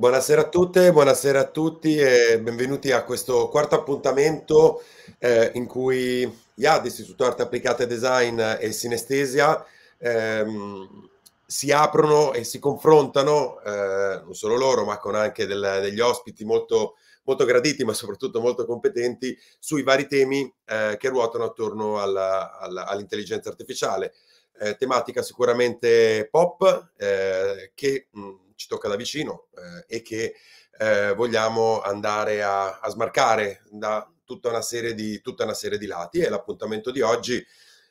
Buonasera a tutte, buonasera a tutti e benvenuti a questo quarto appuntamento eh, in cui IAD, Istituto Arte Applicata e Design e Sinestesia ehm, si aprono e si confrontano, eh, non solo loro, ma con anche del, degli ospiti molto, molto, graditi, ma soprattutto molto competenti, sui vari temi eh, che ruotano attorno alla, alla, all'intelligenza artificiale. Eh, tematica sicuramente pop eh, che mh, ci tocca da vicino eh, e che eh, vogliamo andare a, a, smarcare da tutta una, serie di, tutta una serie di lati. E l'appuntamento di oggi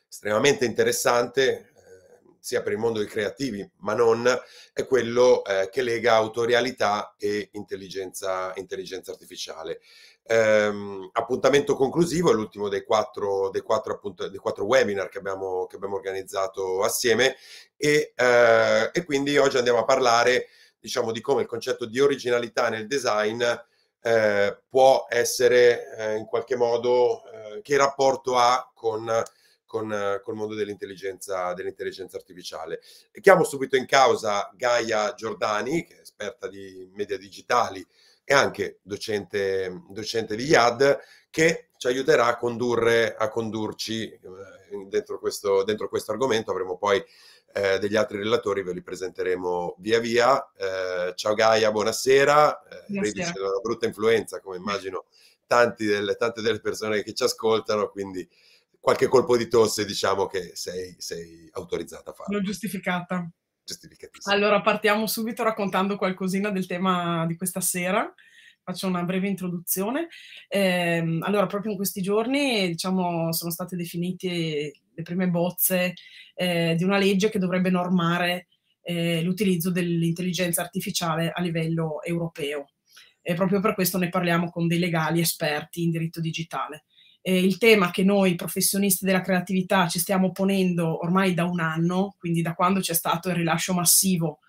estremamente interessante, eh, sia per il mondo dei creativi, ma non, è quello eh, che lega autorialità e intelligenza, intelligenza artificiale. Ehm, appuntamento conclusivo, è l'ultimo dei quattro, dei quattro, appunto, dei quattro webinar che abbiamo, che abbiamo organizzato assieme e, eh, e quindi oggi andiamo a parlare diciamo, di come il concetto di originalità nel design eh, può essere eh, in qualche modo, eh, che rapporto ha con, con, eh, col mondo dell'intelligenza, dell'intelligenza artificiale. E chiamo subito in causa Gaia Giordani, che è esperta di media digitali e anche docente, docente di IAD, che ci aiuterà a condurre, a condurci eh, dentro questo, dentro questo argomento. Avremo poi eh, degli altri relatori ve li presenteremo via via. Eh, ciao Gaia, buonasera. Eh, buonasera. Eh, una brutta influenza, come immagino tanti delle, tante delle persone che ci ascoltano, quindi qualche colpo di tosse diciamo che sei, sei autorizzata a fare. L'ho giustificata. Allora partiamo subito raccontando qualcosina del tema di questa sera faccio una breve introduzione. Eh, allora, proprio in questi giorni diciamo, sono state definite le prime bozze eh, di una legge che dovrebbe normare eh, l'utilizzo dell'intelligenza artificiale a livello europeo. E proprio per questo ne parliamo con dei legali esperti in diritto digitale. Eh, il tema che noi professionisti della creatività ci stiamo ponendo ormai da un anno, quindi da quando c'è stato il rilascio massivo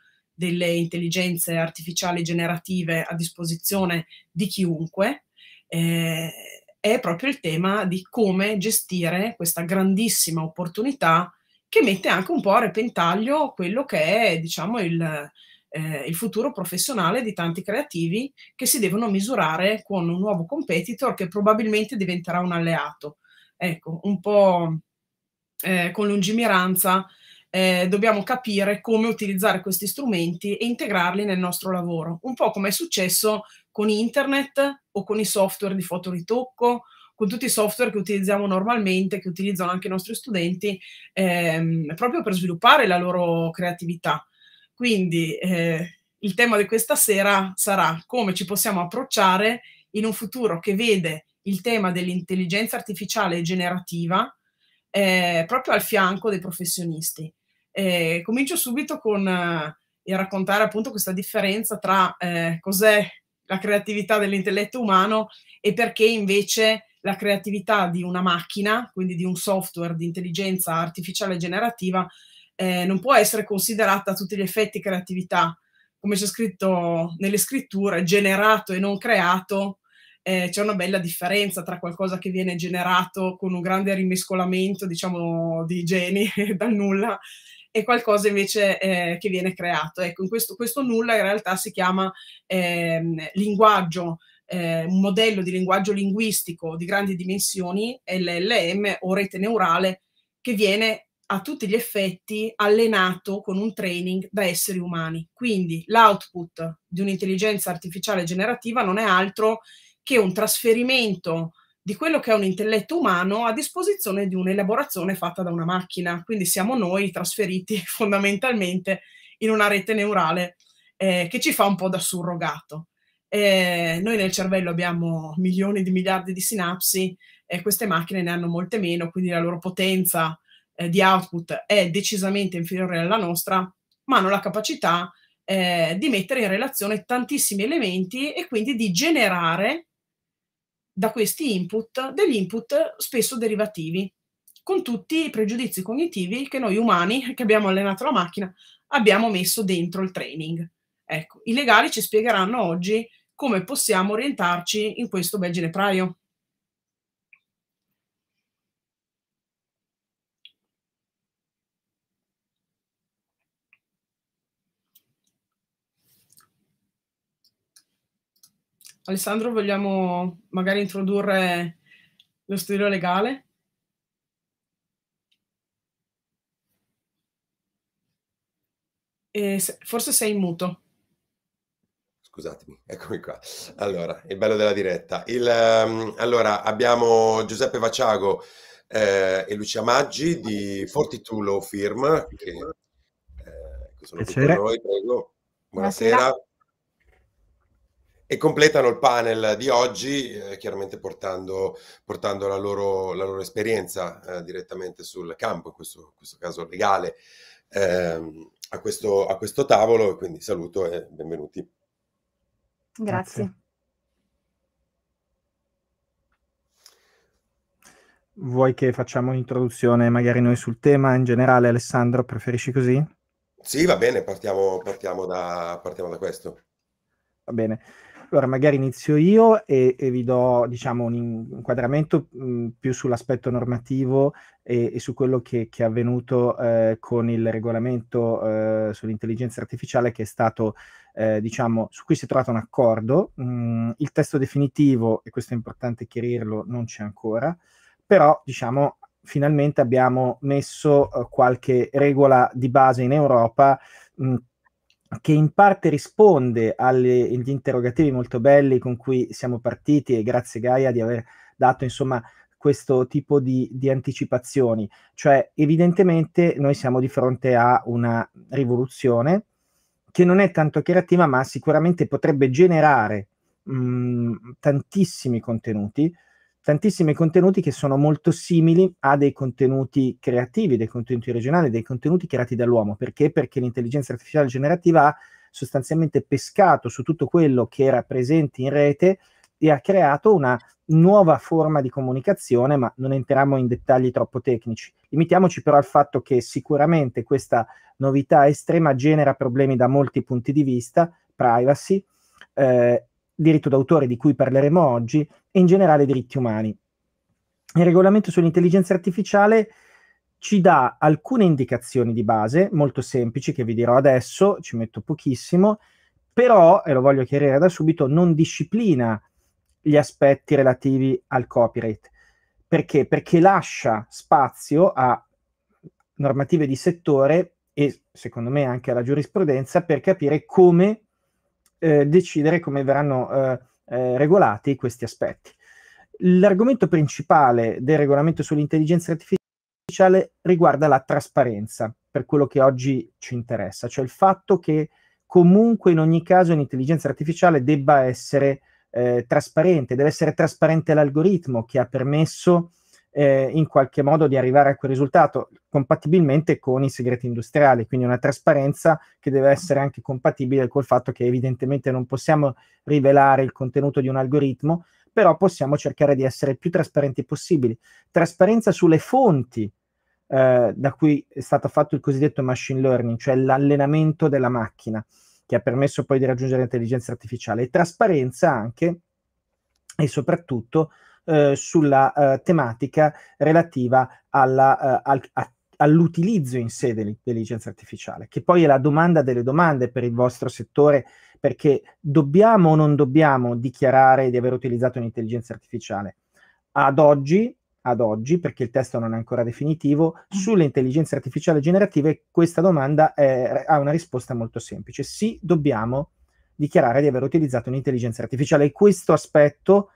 delle intelligenze artificiali generative a disposizione di chiunque, eh, è proprio il tema di come gestire questa grandissima opportunità che mette anche un po' a repentaglio quello che è, diciamo, il, eh, il futuro professionale di tanti creativi che si devono misurare con un nuovo competitor che probabilmente diventerà un alleato. Ecco, un po' eh, con lungimiranza eh, dobbiamo capire come utilizzare questi strumenti e integrarli nel nostro lavoro, un po' come è successo con internet o con i software di fotoritocco, con tutti i software che utilizziamo normalmente, che utilizzano anche i nostri studenti, ehm, proprio per sviluppare la loro creatività. Quindi eh, il tema di questa sera sarà come ci possiamo approcciare in un futuro che vede il tema dell'intelligenza artificiale generativa eh, proprio al fianco dei professionisti. Eh, comincio subito con eh, raccontare appunto questa differenza tra eh, cos'è la creatività dell'intelletto umano e perché invece la creatività di una macchina, quindi di un software di intelligenza artificiale generativa, eh, non può essere considerata a tutti gli effetti creatività, come c'è scritto nelle scritture, generato e non creato, eh, c'è una bella differenza tra qualcosa che viene generato con un grande rimescolamento, diciamo, di geni dal nulla è qualcosa invece eh, che viene creato. Ecco, questo, questo, nulla in realtà si chiama eh, linguaggio, eh, un modello di linguaggio linguistico di grandi dimensioni, LLM o rete neurale, che viene a tutti gli effetti allenato con un training da esseri umani. Quindi l'output di un'intelligenza artificiale generativa non è altro che un trasferimento di quello che è un intelletto umano a disposizione di un'elaborazione fatta da una macchina. Quindi siamo noi trasferiti fondamentalmente in una rete neurale eh, che ci fa un po' da surrogato. Eh, noi nel cervello abbiamo milioni di miliardi di sinapsi e queste macchine ne hanno molte meno, quindi la loro potenza eh, di output è decisamente inferiore alla nostra, ma hanno la capacità eh, di mettere in relazione tantissimi elementi e quindi di generare da questi input degli input spesso derivativi, con tutti i pregiudizi cognitivi che noi umani, che abbiamo allenato la macchina, abbiamo messo dentro il training. Ecco, i legali ci spiegheranno oggi come possiamo orientarci in questo bel ginepraio. Alessandro, vogliamo magari introdurre lo studio legale? E forse sei in muto. Scusatemi, eccomi qua. Allora, il bello della diretta. Il, um, allora, abbiamo Giuseppe Vaciago eh, e Lucia Maggi di Fortitulo Firm, che eh, sono qui con noi, prego. Buonasera. Buonasera e completano il panel di oggi, eh, chiaramente portando, portando la, loro, la, loro, esperienza eh, direttamente sul campo, in questo, in questo caso legale, ehm, a, questo, a, questo, tavolo. Quindi saluto e benvenuti. Grazie. Grazie. Vuoi che facciamo un'introduzione magari noi sul tema in generale, Alessandro? Preferisci così? Sì, va bene, partiamo, partiamo, da, partiamo da questo. Va bene. Allora, magari inizio io e, e vi do diciamo, un inquadramento mh, mm, più sull'aspetto normativo e, e su quello che, che è avvenuto eh, con il regolamento eh, sull'intelligenza artificiale che è stato, eh, diciamo, su cui si è trovato un accordo. Mh, mm, il testo definitivo, e questo è importante chiarirlo, non c'è ancora, però diciamo, finalmente abbiamo messo eh, qualche regola di base in Europa mh, mm, che in parte risponde agli interrogativi molto belli con cui siamo partiti e grazie Gaia di aver dato insomma questo tipo di, di anticipazioni. Cioè evidentemente noi siamo di fronte a una rivoluzione che non è tanto creativa ma sicuramente potrebbe generare mh, tantissimi contenuti tantissimi contenuti che sono molto simili a dei contenuti creativi, dei contenuti regionali, dei contenuti creati dall'uomo. Perché? Perché l'intelligenza artificiale generativa ha sostanzialmente pescato su tutto quello che era presente in rete e ha creato una nuova forma di comunicazione, ma non entriamo in dettagli troppo tecnici. Limitiamoci però al fatto che sicuramente questa novità estrema genera problemi da molti punti di vista, privacy, eh, diritto d'autore di cui parleremo oggi e in generale diritti umani. Il regolamento sull'intelligenza artificiale ci dà alcune indicazioni di base, molto semplici, che vi dirò adesso, ci metto pochissimo, però, e lo voglio chiarire da subito, non disciplina gli aspetti relativi al copyright. Perché? Perché lascia spazio a normative di settore e secondo me anche alla giurisprudenza per capire come eh, decidere come verranno eh, eh, regolati questi aspetti. L'argomento principale del regolamento sull'intelligenza artificiale riguarda la trasparenza, per quello che oggi ci interessa, cioè il fatto che comunque in ogni caso l'intelligenza artificiale debba essere eh, trasparente, deve essere trasparente l'algoritmo che ha permesso eh, in qualche modo di arrivare a quel risultato compatibilmente con i segreti industriali, quindi una trasparenza che deve essere anche compatibile col fatto che evidentemente non possiamo rivelare il contenuto di un algoritmo, però possiamo cercare di essere più trasparenti possibili. Trasparenza sulle fonti eh, da cui è stato fatto il cosiddetto machine learning, cioè l'allenamento della macchina che ha permesso poi di raggiungere l'intelligenza artificiale e trasparenza anche e soprattutto eh, sulla eh, tematica relativa alla, eh, al, a, all'utilizzo in sé dell'intelligenza artificiale, che poi è la domanda delle domande per il vostro settore, perché dobbiamo o non dobbiamo dichiarare di aver utilizzato un'intelligenza artificiale? Ad oggi, ad oggi, perché il testo non è ancora definitivo, mm. sulle intelligenze artificiali generative questa domanda è, eh, ha una risposta molto semplice. Sì, dobbiamo dichiarare di aver utilizzato un'intelligenza artificiale e questo aspetto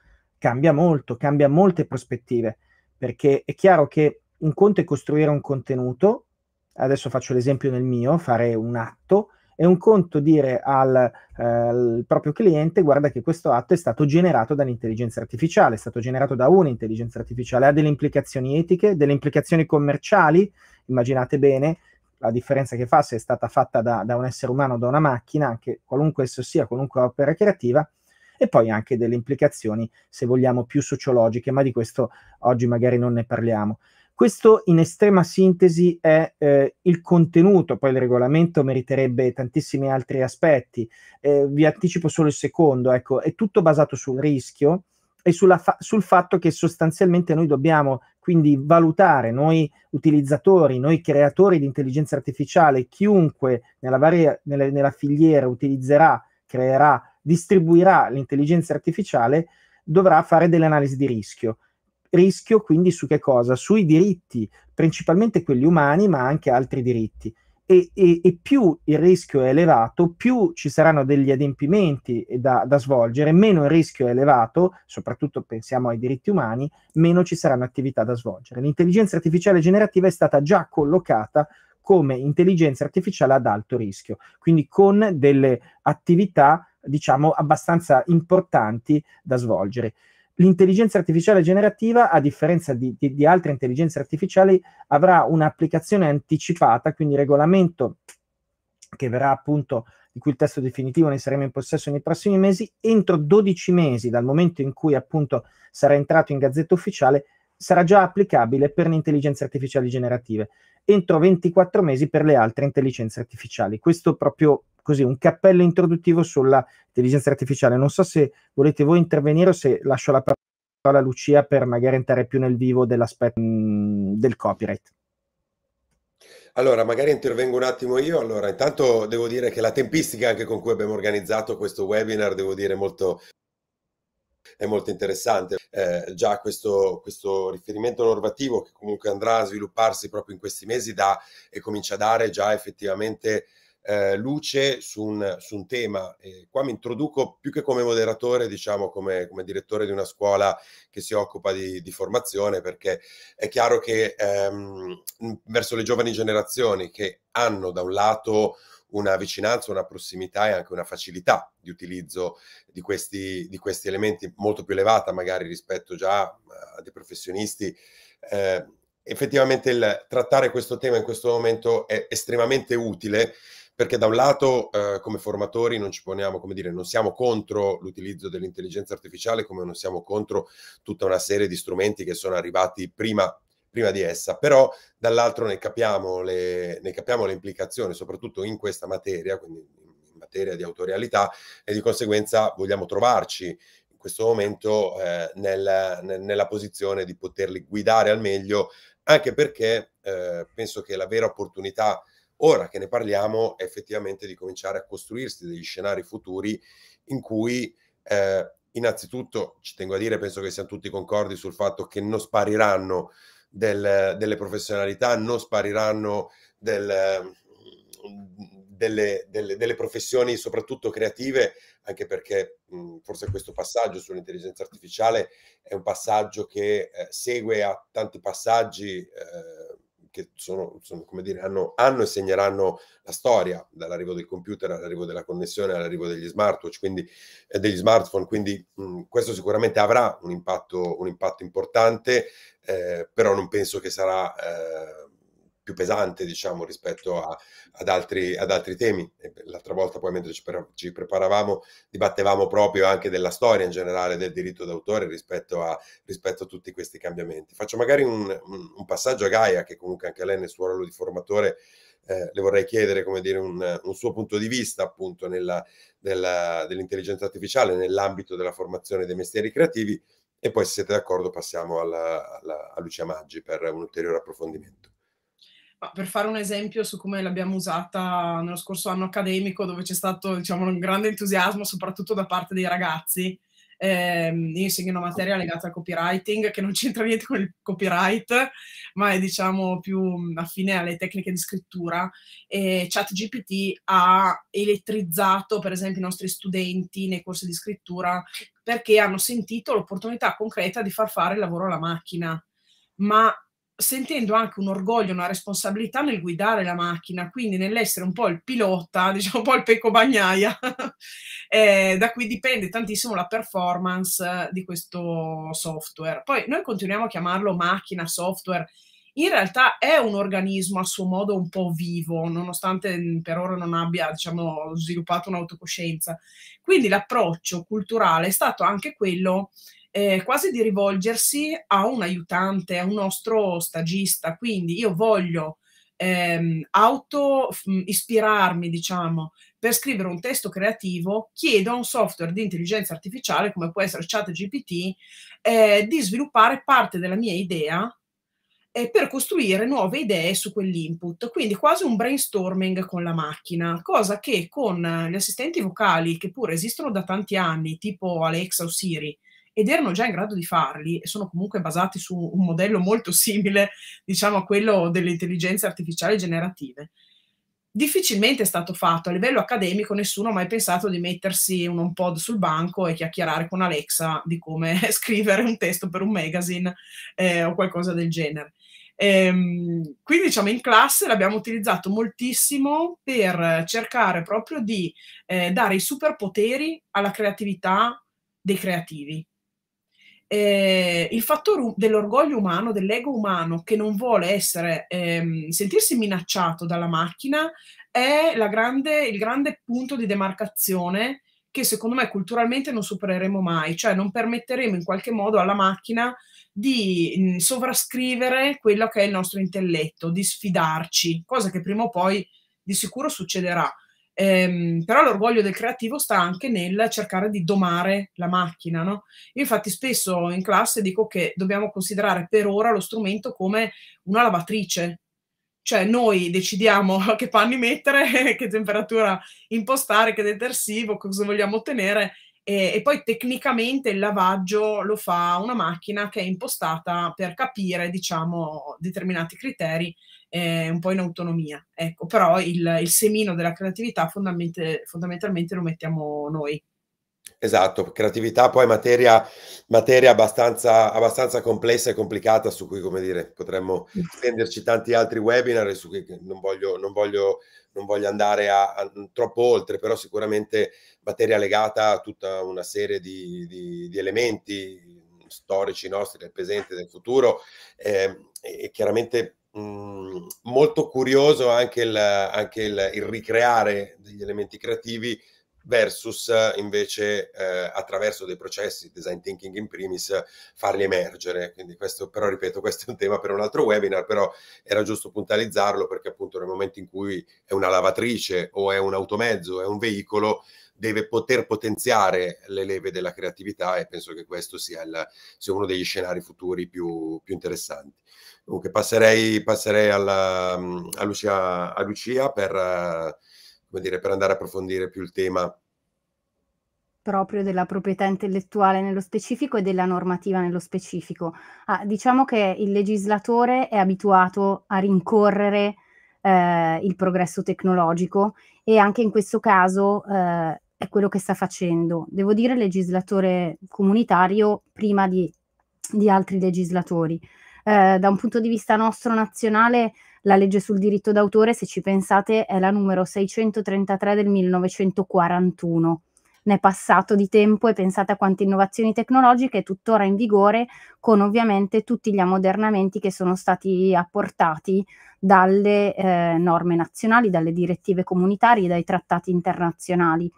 cambia molto, cambia molte prospettive, perché è chiaro che un conto è costruire un contenuto, adesso faccio l'esempio nel mio, fare un atto, è un conto dire al, eh, al, proprio cliente guarda che questo atto è stato generato dall'intelligenza artificiale, è stato generato da un'intelligenza artificiale, ha delle implicazioni etiche, delle implicazioni commerciali, immaginate bene la differenza che fa se è stata fatta da, da un essere umano o da una macchina, anche qualunque esso sia, qualunque opera creativa, e poi anche delle implicazioni, se vogliamo, più sociologiche, ma di questo oggi magari non ne parliamo. Questo in estrema sintesi è eh, il contenuto, poi il regolamento meriterebbe tantissimi altri aspetti, eh, vi anticipo solo il secondo, ecco, è tutto basato sul rischio e fa- sul fatto che sostanzialmente noi dobbiamo quindi valutare, noi utilizzatori, noi creatori di intelligenza artificiale, chiunque nella, varia, nella, nella filiera utilizzerà, creerà distribuirà l'intelligenza artificiale dovrà fare delle analisi di rischio. Rischio quindi su che cosa? Sui diritti, principalmente quelli umani, ma anche altri diritti. E, e, e più il rischio è elevato, più ci saranno degli adempimenti da, da, svolgere, meno il rischio è elevato, soprattutto pensiamo ai diritti umani, meno ci saranno attività da svolgere. L'intelligenza artificiale generativa è stata già collocata come intelligenza artificiale ad alto rischio, quindi con delle attività diciamo, abbastanza importanti da svolgere. L'intelligenza artificiale generativa, a differenza di, di, di altre intelligenze artificiali, avrà un'applicazione anticipata, quindi regolamento che verrà appunto di cui il testo definitivo ne saremo in possesso nei prossimi mesi, entro 12 mesi dal momento in cui appunto sarà entrato in gazzetta ufficiale, sarà già applicabile per le intelligenze artificiali generative, entro 24 mesi per le altre intelligenze artificiali. Questo proprio così un cappello introduttivo sulla intelligenza artificiale. Non so se volete voi intervenire o se lascio la parola a Lucia per magari entrare più nel vivo dell'aspetto mm, del copyright. Allora, magari intervengo un attimo io. Allora, intanto devo dire che la tempistica anche con cui abbiamo organizzato questo webinar, devo dire, molto, è molto interessante. Eh, già questo, questo, riferimento normativo che comunque andrà a svilupparsi proprio in questi mesi da, e comincia a dare già effettivamente eh, luce su un, su un tema. E qua mi introduco più che come moderatore, diciamo come, come direttore di una scuola che si occupa di, di formazione, perché è chiaro che ehm, verso le giovani generazioni che hanno da un lato una vicinanza, una prossimità e anche una facilità di utilizzo di questi, di questi elementi molto più elevata magari rispetto già a dei professionisti. Eh, effettivamente il trattare questo tema in questo momento è estremamente utile perché da un lato eh, come formatori non ci poniamo, come dire, non siamo contro l'utilizzo dell'intelligenza artificiale come non siamo contro tutta una serie di strumenti che sono arrivati prima prima di essa, però dall'altro ne capiamo, le, ne capiamo le implicazioni, soprattutto in questa materia, quindi in materia di autorialità, e di conseguenza vogliamo trovarci in questo momento eh, nel, nel, nella posizione di poterli guidare al meglio, anche perché eh, penso che la vera opportunità ora che ne parliamo effettivamente di cominciare a costruirsi degli scenari futuri in cui eh, innanzitutto ci tengo a dire, penso che siamo tutti concordi sul fatto che non spariranno del, delle professionalità, non spariranno del, delle, delle, delle, professioni, soprattutto creative, anche perché mh, forse questo passaggio sull'intelligenza artificiale è un passaggio che eh, segue a tanti passaggi eh, che sono, sono come dire, hanno, hanno, e segneranno la storia, dall'arrivo del computer all'arrivo della connessione, all'arrivo degli smartwatch, quindi eh, degli smartphone. Quindi mh, mm, questo sicuramente avrà un impatto, un impatto importante, eh, però non penso che sarà. Eh, più pesante, diciamo, rispetto a, ad, altri, ad, altri, temi. L'altra volta poi mentre ci, pre- ci, preparavamo dibattevamo proprio anche della storia in generale del diritto d'autore rispetto a, rispetto a tutti questi cambiamenti. Faccio magari un, un, un, passaggio a Gaia, che comunque anche lei nel suo ruolo di formatore eh, le vorrei chiedere come dire, un, un suo punto di vista appunto nella, della, dell'intelligenza artificiale nell'ambito della formazione dei mestieri creativi e poi se siete d'accordo passiamo alla, alla, a Lucia Maggi per un ulteriore approfondimento per fare un esempio su come l'abbiamo usata nello scorso anno accademico, dove c'è stato diciamo, un grande entusiasmo, soprattutto da parte dei ragazzi. Eh, io insegno una materia legata al copywriting che non c'entra niente con il copyright, ma è diciamo più affine alle tecniche di scrittura. E ChatGPT ha elettrizzato, per esempio, i nostri studenti nei corsi di scrittura perché hanno sentito l'opportunità concreta di far fare il lavoro alla macchina. Ma sentendo anche un orgoglio, una responsabilità nel guidare la macchina, quindi nell'essere un po' il pilota, diciamo un po' il pecco bagnaia, eh, da cui dipende tantissimo la performance eh, di questo software. Poi noi continuiamo a chiamarlo macchina, software, in realtà è un organismo a suo modo un po' vivo, nonostante mm, per ora non abbia diciamo, sviluppato un'autocoscienza. Quindi l'approccio culturale è stato anche quello eh, quasi di rivolgersi a un aiutante, a un nostro stagista. Quindi io voglio ehm, auto mm, ispirarmi, diciamo, per scrivere un testo creativo, chiedo a un software di intelligenza artificiale, come può essere ChatGPT, eh, di sviluppare parte della mia idea eh, per costruire nuove idee su quell'input. Quindi quasi un brainstorming con la macchina, cosa che con gli assistenti vocali, che pure esistono da tanti anni, tipo Alexa o Siri, ed erano già in grado di farli e sono comunque basati su un modello molto simile, diciamo, a quello delle intelligenze artificiali generative. Difficilmente è stato fatto a livello accademico, nessuno ha mai pensato di mettersi un pod sul banco e chiacchierare con Alexa di come scrivere un testo per un magazine eh, o qualcosa del genere. Ehm, quindi diciamo in classe l'abbiamo utilizzato moltissimo per cercare proprio di eh, dare i superpoteri alla creatività dei creativi eh, il fattore dell'orgoglio umano, dell'ego umano che non vuole essere, ehm, sentirsi minacciato dalla macchina è grande, il grande punto di demarcazione che secondo me culturalmente non supereremo mai, cioè non permetteremo in qualche modo alla macchina di mh, mm, sovrascrivere quello che è il nostro intelletto, di sfidarci, cosa che prima o poi di sicuro succederà Ehm, però l'orgoglio del creativo sta anche nel cercare di domare la macchina. No? Io infatti spesso in classe dico che dobbiamo considerare per ora lo strumento come una lavatrice. Cioè noi decidiamo che panni mettere, che temperatura impostare, che detersivo, cosa vogliamo ottenere e, e, poi tecnicamente il lavaggio lo fa una macchina che è impostata per capire diciamo, determinati criteri eh, un po' in autonomia. Ecco, però il, il semino della creatività fondament fondamentalmente lo mettiamo noi. Esatto, creatività poi è materia, materia abbastanza, abbastanza, complessa e complicata su cui, come dire, potremmo mm. stenderci tanti altri webinar e su cui non voglio, non voglio, non voglio andare a, a, troppo oltre, però sicuramente materia legata a tutta una serie di, di, di elementi storici nostri del presente e del futuro eh, e chiaramente Mm, molto curioso anche, il, anche il, il, ricreare degli elementi creativi versus invece eh, attraverso dei processi, design thinking in primis, farli emergere. Quindi questo, però ripeto, questo è un tema per un altro webinar, però era giusto puntualizzarlo perché appunto nel momento in cui è una lavatrice o è un automezzo, è un veicolo, deve poter potenziare le leve della creatività e penso che questo sia, il, sia uno degli scenari futuri più, più interessanti. Comunque passerei, passerei alla, mm, a, Lucia, a, Lucia, per, eh, dire, per andare a approfondire più il tema proprio della proprietà intellettuale nello specifico e della normativa nello specifico. Ah, diciamo che il legislatore è abituato a rincorrere eh, il progresso tecnologico e anche in questo caso eh, è quello che sta facendo. Devo dire legislatore comunitario prima di, di altri legislatori eh, da un punto di vista nostro nazionale la legge sul diritto d'autore, se ci pensate, è la numero 633 del 1941. Ne è passato di tempo e pensate a quante innovazioni tecnologiche è tuttora in vigore, con ovviamente tutti gli ammodernamenti che sono stati apportati dalle eh, norme nazionali, dalle direttive comunitarie, dai trattati internazionali.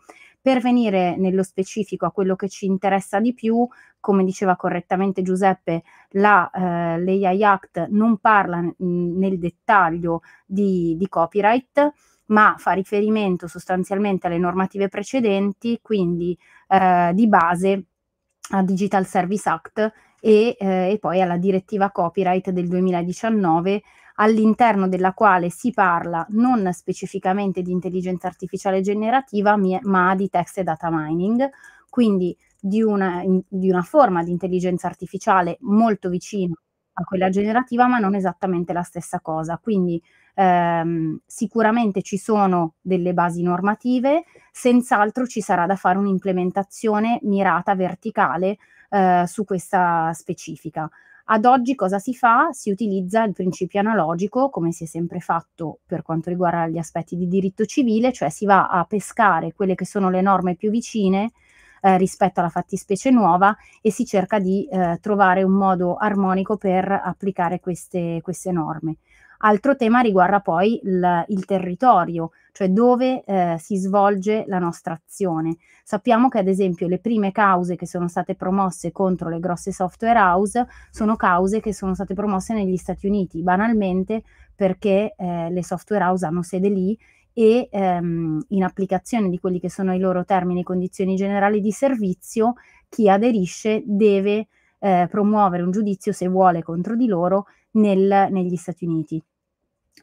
Per venire nello specifico a quello che ci interessa di più, come diceva correttamente Giuseppe, la, eh, l'AI Act non parla mh, nel dettaglio di, di copyright, ma fa riferimento sostanzialmente alle normative precedenti, quindi eh, di base a Digital Service Act e, eh, e poi alla direttiva copyright del 2019 all'interno della quale si parla non specificamente di intelligenza artificiale generativa, ma di text e data mining, quindi di una, di una forma di intelligenza artificiale molto vicina a quella generativa, ma non esattamente la stessa cosa. Quindi ehm, sicuramente ci sono delle basi normative, senz'altro ci sarà da fare un'implementazione mirata verticale eh, su questa specifica. Ad oggi cosa si fa? Si utilizza il principio analogico, come si è sempre fatto per quanto riguarda gli aspetti di diritto civile, cioè si va a pescare quelle che sono le norme più vicine eh, rispetto alla fattispecie nuova e si cerca di eh, trovare un modo armonico per applicare queste, queste norme. Altro tema riguarda poi il, il territorio, cioè dove eh, si svolge la nostra azione. Sappiamo che ad esempio le prime cause che sono state promosse contro le grosse software house sono cause che sono state promosse negli Stati Uniti, banalmente perché eh, le software house hanno sede lì e ehm, in applicazione di quelli che sono i loro termini e condizioni generali di servizio, chi aderisce deve eh, promuovere un giudizio se vuole contro di loro nel, negli Stati Uniti.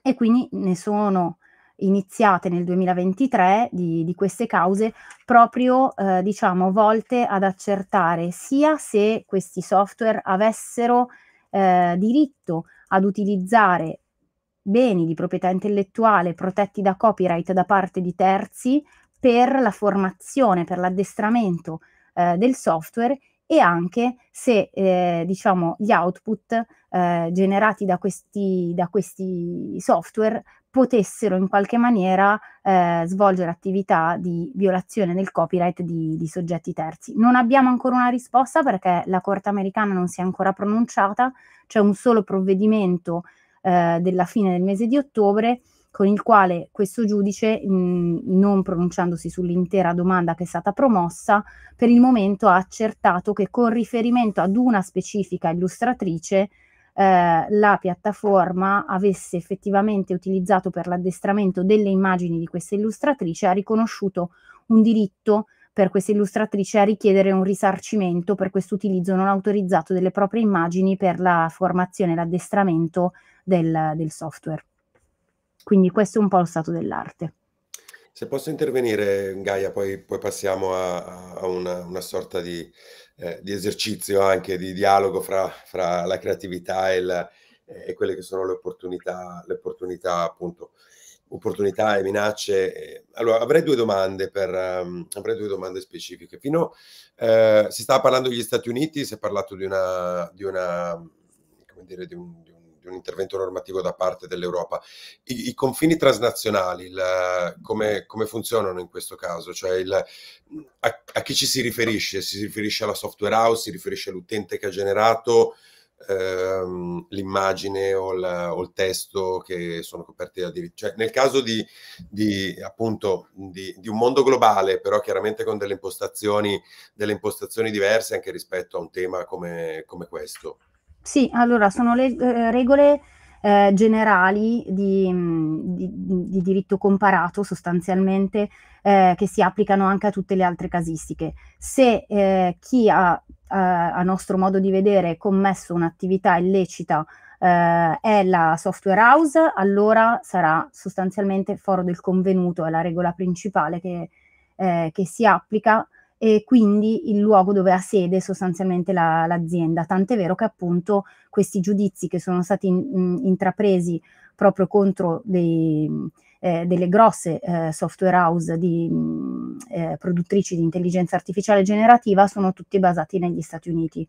E quindi ne sono iniziate nel 2023 di, di queste cause proprio eh, diciamo volte ad accertare sia se questi software avessero eh, diritto ad utilizzare beni di proprietà intellettuale protetti da copyright da parte di terzi per la formazione, per l'addestramento eh, del software e anche se eh, diciamo, gli output eh, generati da questi, da questi, software potessero in qualche maniera eh, svolgere attività di violazione del copyright di, di, soggetti terzi. Non abbiamo ancora una risposta perché la Corte americana non si è ancora pronunciata, c'è un solo provvedimento eh, della fine del mese di ottobre con il quale questo giudice, mh, non pronunciandosi sull'intera domanda che è stata promossa, per il momento ha accertato che con riferimento ad una specifica illustratrice eh, la piattaforma avesse effettivamente utilizzato per l'addestramento delle immagini di questa illustratrice, ha riconosciuto un diritto per questa illustratrice a richiedere un risarcimento per questo utilizzo non autorizzato delle proprie immagini per la formazione e l'addestramento del, del software. Quindi questo è un po' lo stato dell'arte. Se posso intervenire, Gaia, poi, poi passiamo a, a una, una, sorta di, eh, di, esercizio anche di dialogo fra, fra la creatività e, la, e, quelle che sono le opportunità, le opportunità appunto opportunità e minacce. Eh, allora, avrei due domande, per, um, avrei due domande specifiche. Fino, eh, si stava parlando degli Stati Uniti, si è parlato di una, di una come dire, di un, di di un intervento normativo da parte dell'Europa. I, i confini transnazionali il, come, come, funzionano in questo caso? Cioè il, a, a, chi ci si riferisce? Si riferisce alla software house, si riferisce all'utente che ha generato ehm, l'immagine o, la, o, il testo che sono coperti da diritti. Cioè, nel caso di, di appunto di, di, un mondo globale, però chiaramente con delle impostazioni, delle impostazioni diverse anche rispetto a un tema come, come questo. Sì, allora sono le eh, regole eh, generali mm, di, di, di, diritto comparato sostanzialmente eh, che si applicano anche a tutte le altre casistiche. Se eh, chi ha, eh, a nostro modo di vedere, commesso un'attività illecita eh, è la software house, allora sarà sostanzialmente foro del convenuto, è la regola principale che, che si applica e quindi il luogo dove ha sede sostanzialmente la, l'azienda. Tant'è vero che appunto questi giudizi che sono stati in, intrapresi proprio contro dei, eh, delle grosse eh, software house di, mm, eh, produttrici di intelligenza artificiale generativa sono tutti basati negli Stati Uniti.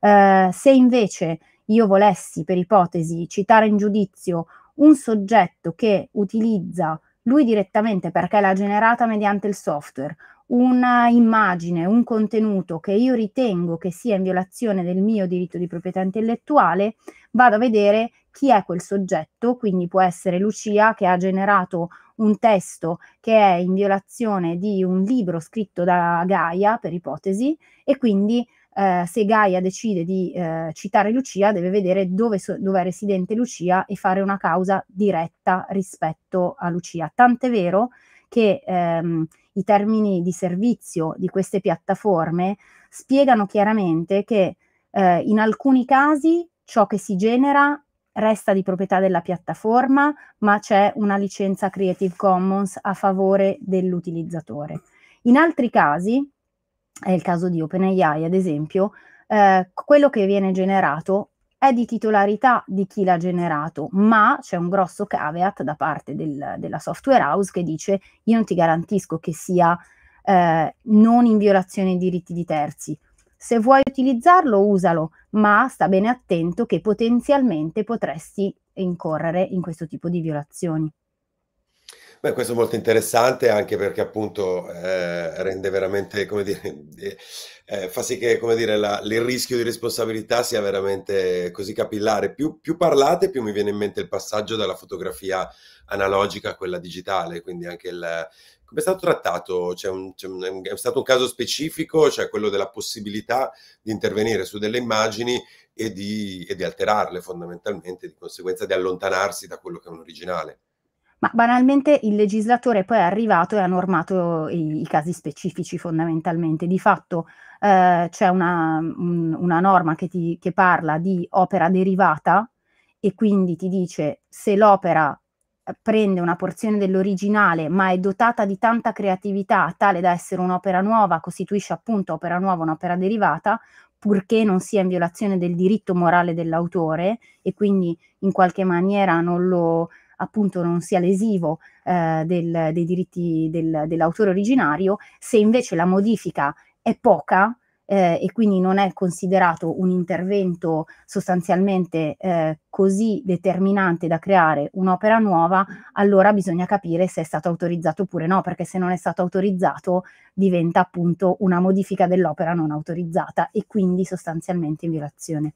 Eh, se invece io volessi, per ipotesi, citare in giudizio un soggetto che utilizza lui direttamente perché l'ha generata mediante il software una immagine, un contenuto che io ritengo che sia in violazione del mio diritto di proprietà intellettuale, vado a vedere chi è quel soggetto, quindi può essere Lucia che ha generato un testo che è in violazione di un libro scritto da Gaia, per ipotesi, e quindi eh, se Gaia decide di eh, citare Lucia deve vedere dove, so- dove è residente Lucia e fare una causa diretta rispetto a Lucia. Tant'è vero che ehm, i termini di servizio di queste piattaforme spiegano chiaramente che eh, in alcuni casi ciò che si genera resta di proprietà della piattaforma, ma c'è una licenza Creative Commons a favore dell'utilizzatore. In altri casi, è il caso di OpenAI ad esempio, eh, quello che viene generato è di titolarità di chi l'ha generato, ma c'è un grosso caveat da parte del, della software house che dice io non ti garantisco che sia eh, non in violazione dei diritti di terzi. Se vuoi utilizzarlo, usalo, ma sta bene attento che potenzialmente potresti incorrere in questo tipo di violazioni. Beh, questo è molto interessante anche perché appunto eh, rende veramente, come dire, eh, eh, fa sì che come dire, la- il rischio di responsabilità sia veramente così capillare. Più, più parlate, più mi viene in mente il passaggio dalla fotografia analogica a quella digitale, quindi anche il... Come è stato trattato? C'è un- c'è un- è stato un caso specifico, cioè quello della possibilità di intervenire su delle immagini e di, e di alterarle fondamentalmente, di conseguenza di allontanarsi da quello che è un originale. Ma banalmente il legislatore poi è arrivato e ha normato i, i casi specifici fondamentalmente. Di fatto eh, c'è una, un, una norma che, ti, che parla di opera derivata e quindi ti dice se l'opera eh, prende una porzione dell'originale ma è dotata di tanta creatività tale da essere un'opera nuova, costituisce appunto opera nuova, un'opera derivata, purché non sia in violazione del diritto morale dell'autore e quindi in qualche maniera non lo appunto non sia lesivo eh, del, dei diritti del, dell'autore originario, se invece la modifica è poca eh, e quindi non è considerato un intervento sostanzialmente eh, così determinante da creare un'opera nuova, allora bisogna capire se è stato autorizzato oppure no, perché se non è stato autorizzato diventa appunto una modifica dell'opera non autorizzata e quindi sostanzialmente in violazione.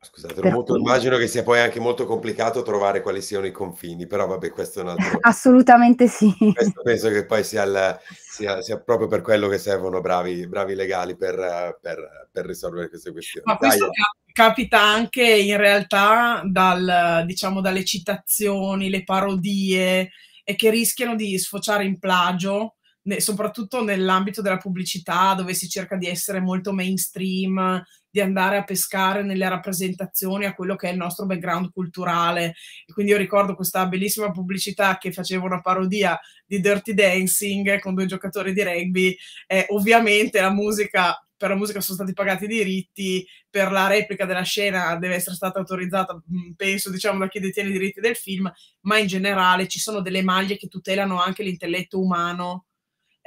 Scusate, molto, immagino che sia poi anche molto complicato trovare quali siano i confini, però vabbè, questo è un altro... Assolutamente sì. Questo penso che poi sia, il, sia, sia proprio per quello che servono bravi, bravi legali per, per, per, risolvere queste questioni. Ma Dai, questo eh. cap- capita anche in realtà dal, diciamo, dalle citazioni, le parodie, e che rischiano di sfociare in plagio, ne, soprattutto nell'ambito della pubblicità dove si cerca di essere molto mainstream, di andare a pescare nelle rappresentazioni a quello che è il nostro background culturale. E quindi io ricordo questa bellissima pubblicità che faceva una parodia di Dirty Dancing con due giocatori di rugby. Eh, ovviamente la musica per la musica sono stati pagati i diritti, per la replica della scena deve essere stata autorizzata, mm, penso, diciamo, da chi detiene i diritti del film, ma in generale ci sono delle maglie che tutelano anche l'intelletto umano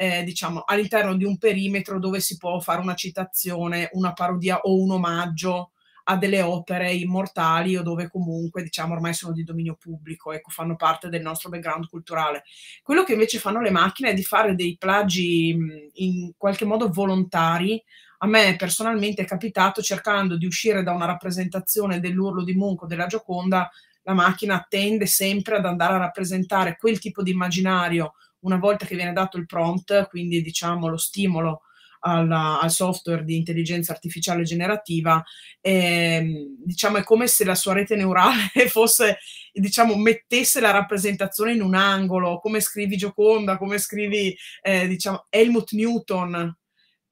eh, diciamo, all'interno di un perimetro dove si può fare una citazione, una parodia o un omaggio a delle opere immortali o dove comunque, diciamo, ormai sono di dominio pubblico, ecco, fanno parte del nostro background culturale. Quello che invece fanno le macchine è di fare dei plagi in qualche modo volontari. A me personalmente è capitato cercando di uscire da una rappresentazione dell'urlo di Munco della Gioconda, la macchina tende sempre ad andare a rappresentare quel tipo di immaginario una volta che viene dato il prompt, quindi diciamo lo stimolo alla, al software di intelligenza artificiale generativa, eh, diciamo è come se la sua rete neurale fosse, diciamo, mettesse la rappresentazione in un angolo, come scrivi Gioconda, come scrivi, eh, diciamo, Helmut Newton,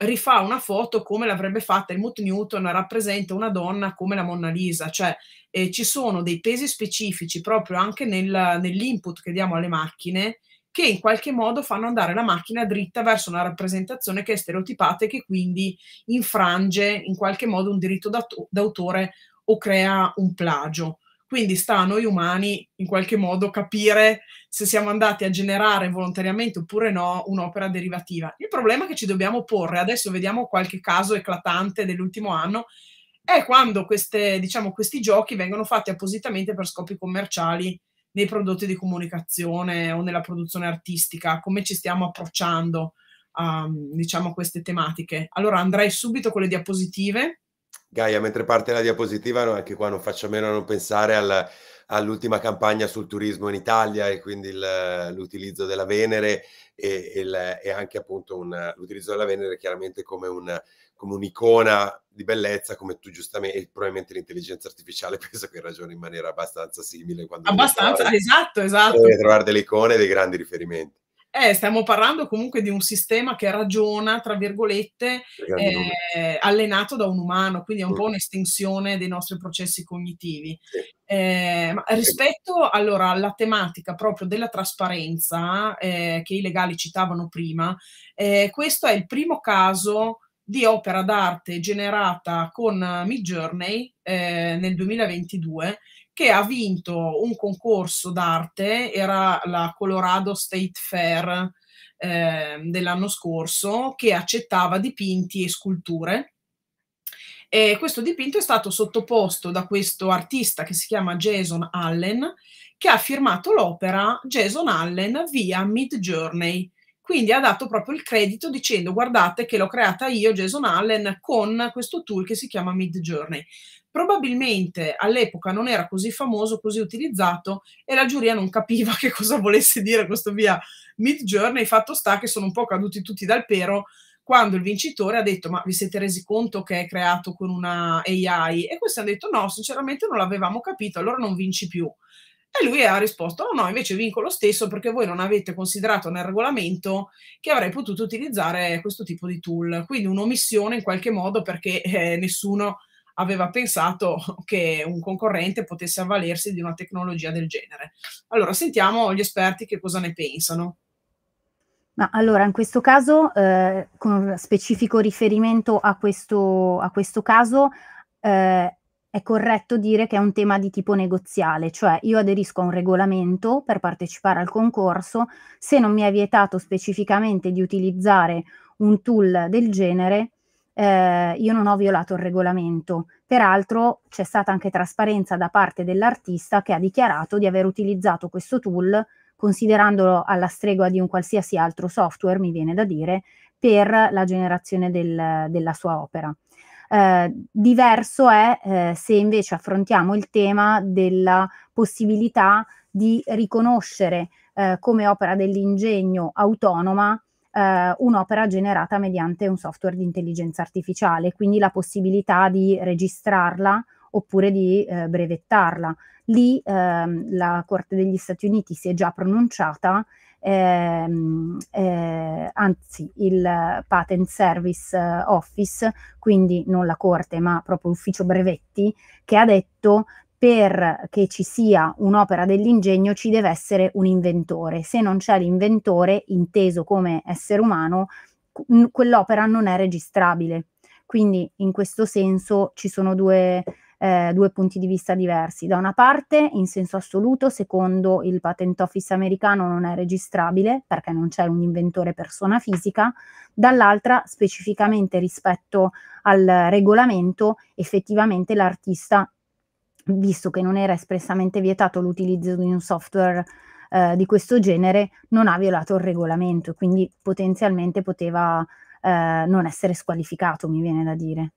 rifà una foto come l'avrebbe fatta Helmut Newton, rappresenta una donna come la Mona Lisa, cioè eh, ci sono dei pesi specifici proprio anche nel, nell'input che diamo alle macchine che in qualche modo fanno andare la macchina dritta verso una rappresentazione che è stereotipata e che quindi infrange in qualche modo un diritto d'autore o crea un plagio. Quindi sta a noi umani in qualche modo capire se siamo andati a generare volontariamente oppure no un'opera derivativa. Il problema che ci dobbiamo porre, adesso vediamo qualche caso eclatante dell'ultimo anno, è quando queste, diciamo, questi giochi vengono fatti appositamente per scopi commerciali nei prodotti di comunicazione o nella produzione artistica, come ci stiamo approcciando ehm, diciamo, a diciamo, queste tematiche. Allora andrei subito con le diapositive. Gaia, mentre parte la diapositiva, anche qua non faccio meno a non pensare al, all'ultima campagna sul turismo in Italia e quindi il, l'utilizzo della Venere e, e, il, e anche appunto un, l'utilizzo della Venere chiaramente come, un, come un'icona di bellezza, come tu giustamente, e probabilmente l'intelligenza artificiale penso che ragioni in maniera abbastanza simile. abbastanza, trovare, esatto, esatto. Deve trovare delle icone e dei grandi riferimenti. Eh, stiamo parlando comunque di un sistema che ragiona, tra virgolette, eh, allenato da un umano, quindi è un mm. po' un'estensione dei nostri processi cognitivi. Sì. Eh, rispetto sì. allora alla tematica proprio della trasparenza eh, che i legali citavano prima, eh, questo è il primo caso di opera d'arte generata con Midjourney eh, nel 2022 che ha vinto un concorso d'arte, era la Colorado State Fair eh, dell'anno scorso, che accettava dipinti e sculture. E questo dipinto è stato sottoposto da questo artista che si chiama Jason Allen, che ha firmato l'opera Jason Allen via Mid Journey quindi ha dato proprio il credito dicendo guardate che l'ho creata io, Jason Allen, con questo tool che si chiama Mid Journey. Probabilmente all'epoca non era così famoso, così utilizzato e la giuria non capiva che cosa volesse dire questo via Mid Journey. Fatto sta che sono un po' caduti tutti dal pero quando il vincitore ha detto ma vi siete resi conto che è creato con una AI? E questi hanno detto no, sinceramente non l'avevamo capito, allora non vinci più. E lui ha risposto: oh, no, invece vinco lo stesso perché voi non avete considerato nel regolamento che avrei potuto utilizzare questo tipo di tool. Quindi un'omissione in qualche modo perché eh, nessuno aveva pensato che un concorrente potesse avvalersi di una tecnologia del genere. Allora, sentiamo gli esperti che cosa ne pensano. Ma allora, in questo caso, eh, con specifico riferimento a questo, a questo caso, eh, è corretto dire che è un tema di tipo negoziale, cioè io aderisco a un regolamento per partecipare al concorso, se non mi è vietato specificamente di utilizzare un tool del genere, eh, io non ho violato il regolamento. Peraltro c'è stata anche trasparenza da parte dell'artista che ha dichiarato di aver utilizzato questo tool, considerandolo alla stregua di un qualsiasi altro software, mi viene da dire, per la generazione del, della sua opera. Eh, diverso è eh, se invece affrontiamo il tema della possibilità di riconoscere eh, come opera dell'ingegno autonoma eh, un'opera generata mediante un software di intelligenza artificiale, quindi la possibilità di registrarla oppure di eh, brevettarla. Lì ehm, la Corte degli Stati Uniti si è già pronunciata ehm, eh, anzi il Patent Service eh, Office, quindi non la Corte ma proprio l'ufficio brevetti, che ha detto per che ci sia un'opera dell'ingegno ci deve essere un inventore. Se non c'è l'inventore, inteso come essere umano, quell'opera non è registrabile. Quindi in questo senso ci sono due eh, due punti di vista diversi. Da una parte, in senso assoluto, secondo il patent office americano non è registrabile perché non c'è un inventore persona fisica, dall'altra, specificamente rispetto al regolamento, effettivamente l'artista, visto che non era espressamente vietato l'utilizzo di un software eh, di questo genere, non ha violato il regolamento, quindi potenzialmente poteva eh, non essere squalificato, mi viene da dire.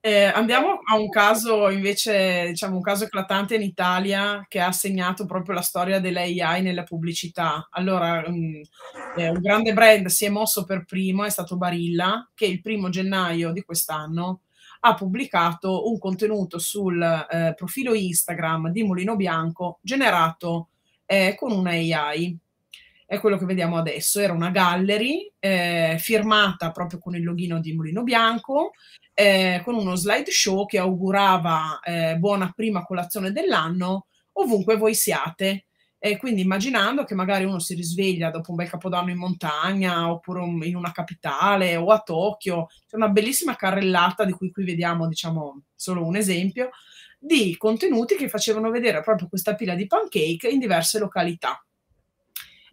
Eh, andiamo a un caso invece, diciamo un caso eclatante in Italia che ha segnato proprio la storia dell'AI nella pubblicità. Allora, mh, mm, eh, un grande brand si è mosso per primo, è stato Barilla, che il primo gennaio di quest'anno ha pubblicato un contenuto sul eh, profilo Instagram di Molino Bianco generato eh, con una AI è quello che vediamo adesso, era una gallery eh, firmata proprio con il loghino di Mulino Bianco, eh, con uno slideshow che augurava eh, buona prima colazione dell'anno ovunque voi siate. E quindi immaginando che magari uno si risveglia dopo un bel capodanno in montagna oppure un, in una capitale o a Tokyo, c'è una bellissima carrellata di cui qui vediamo diciamo solo un esempio, di contenuti che facevano vedere proprio questa pila di pancake in diverse località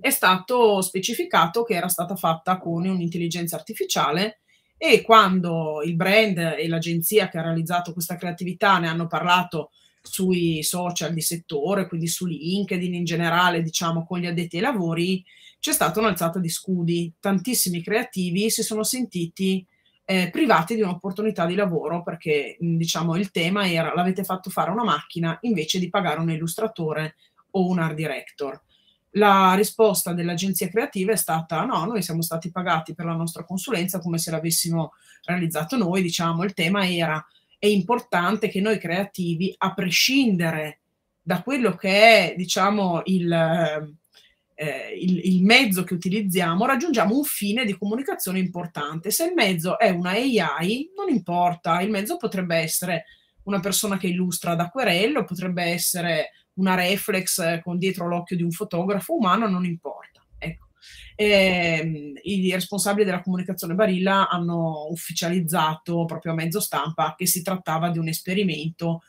è stato specificato che era stata fatta con un'intelligenza artificiale e quando il brand e l'agenzia che ha realizzato questa creatività ne hanno parlato sui social di settore, quindi su LinkedIn in generale, diciamo con gli addetti ai lavori, c'è stata un'alzata di scudi. Tantissimi creativi si sono sentiti eh, privati di un'opportunità di lavoro perché mm, diciamo il tema era l'avete fatto fare una macchina invece di pagare un illustratore o un art director la risposta dell'agenzia creativa è stata no, noi siamo stati pagati per la nostra consulenza come se l'avessimo realizzato noi, diciamo, il tema era è importante che noi creativi, a prescindere da quello che è, diciamo, il, eh, il, il mezzo che utilizziamo, raggiungiamo un fine di comunicazione importante. Se il mezzo è una AI, non importa, il mezzo potrebbe essere una persona che illustra ad acquerello, potrebbe essere una reflex eh, con dietro l'occhio di un fotografo umano, non importa. Ecco. E, ehm, I responsabili della comunicazione Barilla hanno ufficializzato proprio a mezzo stampa che si trattava di un esperimento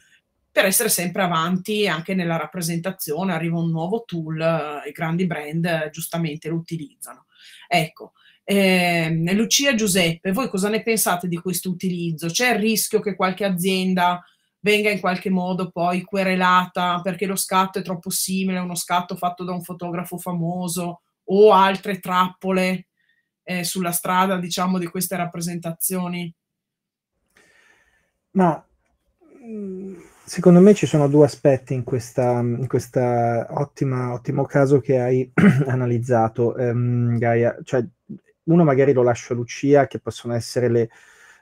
per essere sempre avanti anche nella rappresentazione, arriva un nuovo tool, eh, i grandi brand eh, giustamente lo utilizzano. Ecco, eh, Lucia Giuseppe, voi cosa ne pensate di questo utilizzo? C'è il rischio che qualche azienda venga in qualche modo poi querelata perché lo scatto è troppo simile a uno scatto fatto da un fotografo famoso o altre trappole eh, sulla strada, diciamo, di queste rappresentazioni? Ma mm, secondo me ci sono due aspetti in questa, in questa ottima, ottimo caso che hai analizzato, ehm, Gaia. Cioè, uno magari lo lascio a Lucia, che possono essere le,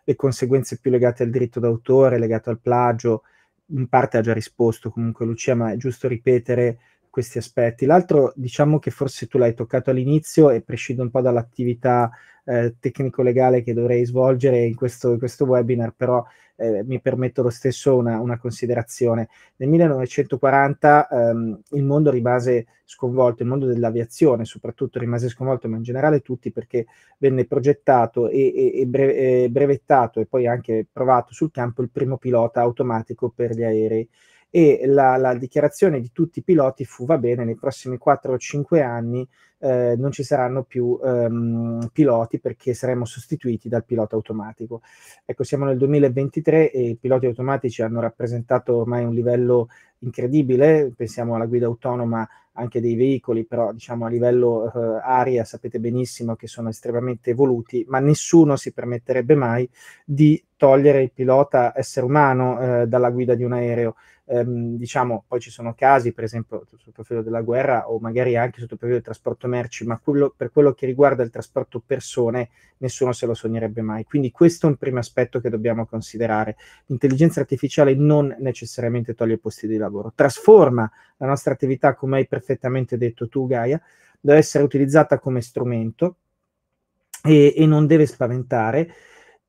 le conseguenze più legate al diritto d'autore, legate al plagio, in parte ha già risposto comunque Lucia, ma è giusto ripetere questi aspetti. L'altro, diciamo che forse tu l'hai toccato all'inizio e prescindo un po' dall'attività eh, tecnico-legale che dovrei svolgere in questo, in questo webinar, però eh, mi permetto lo stesso una, una considerazione. Nel 1940 ehm, il mondo rimase sconvolto, il mondo dell'aviazione soprattutto rimase sconvolto, ma in generale tutti, perché venne progettato e, e, e brevettato e poi anche provato sul campo il primo pilota automatico per gli aerei e la, la, dichiarazione di tutti i piloti fu va bene, nei prossimi 4 o 5 anni eh, non ci saranno più ehm, piloti perché saremo sostituiti dal pilota automatico. Ecco, siamo nel 2023 e i piloti automatici hanno rappresentato ormai un livello incredibile, pensiamo alla guida autonoma anche dei veicoli, però diciamo a livello eh, aria sapete benissimo che sono estremamente evoluti, ma nessuno si permetterebbe mai di togliere il pilota essere umano eh, dalla guida di un aereo ehm, diciamo, poi ci sono casi, per esempio, sul profilo della guerra o magari anche sotto il profilo del trasporto merci, ma quello, per quello che riguarda il trasporto persone, nessuno se lo sognerebbe mai. Quindi questo è un primo aspetto che dobbiamo considerare. L'intelligenza artificiale non necessariamente toglie posti di lavoro, trasforma la nostra attività, come hai perfettamente detto tu, Gaia, deve essere utilizzata come strumento e, e non deve spaventare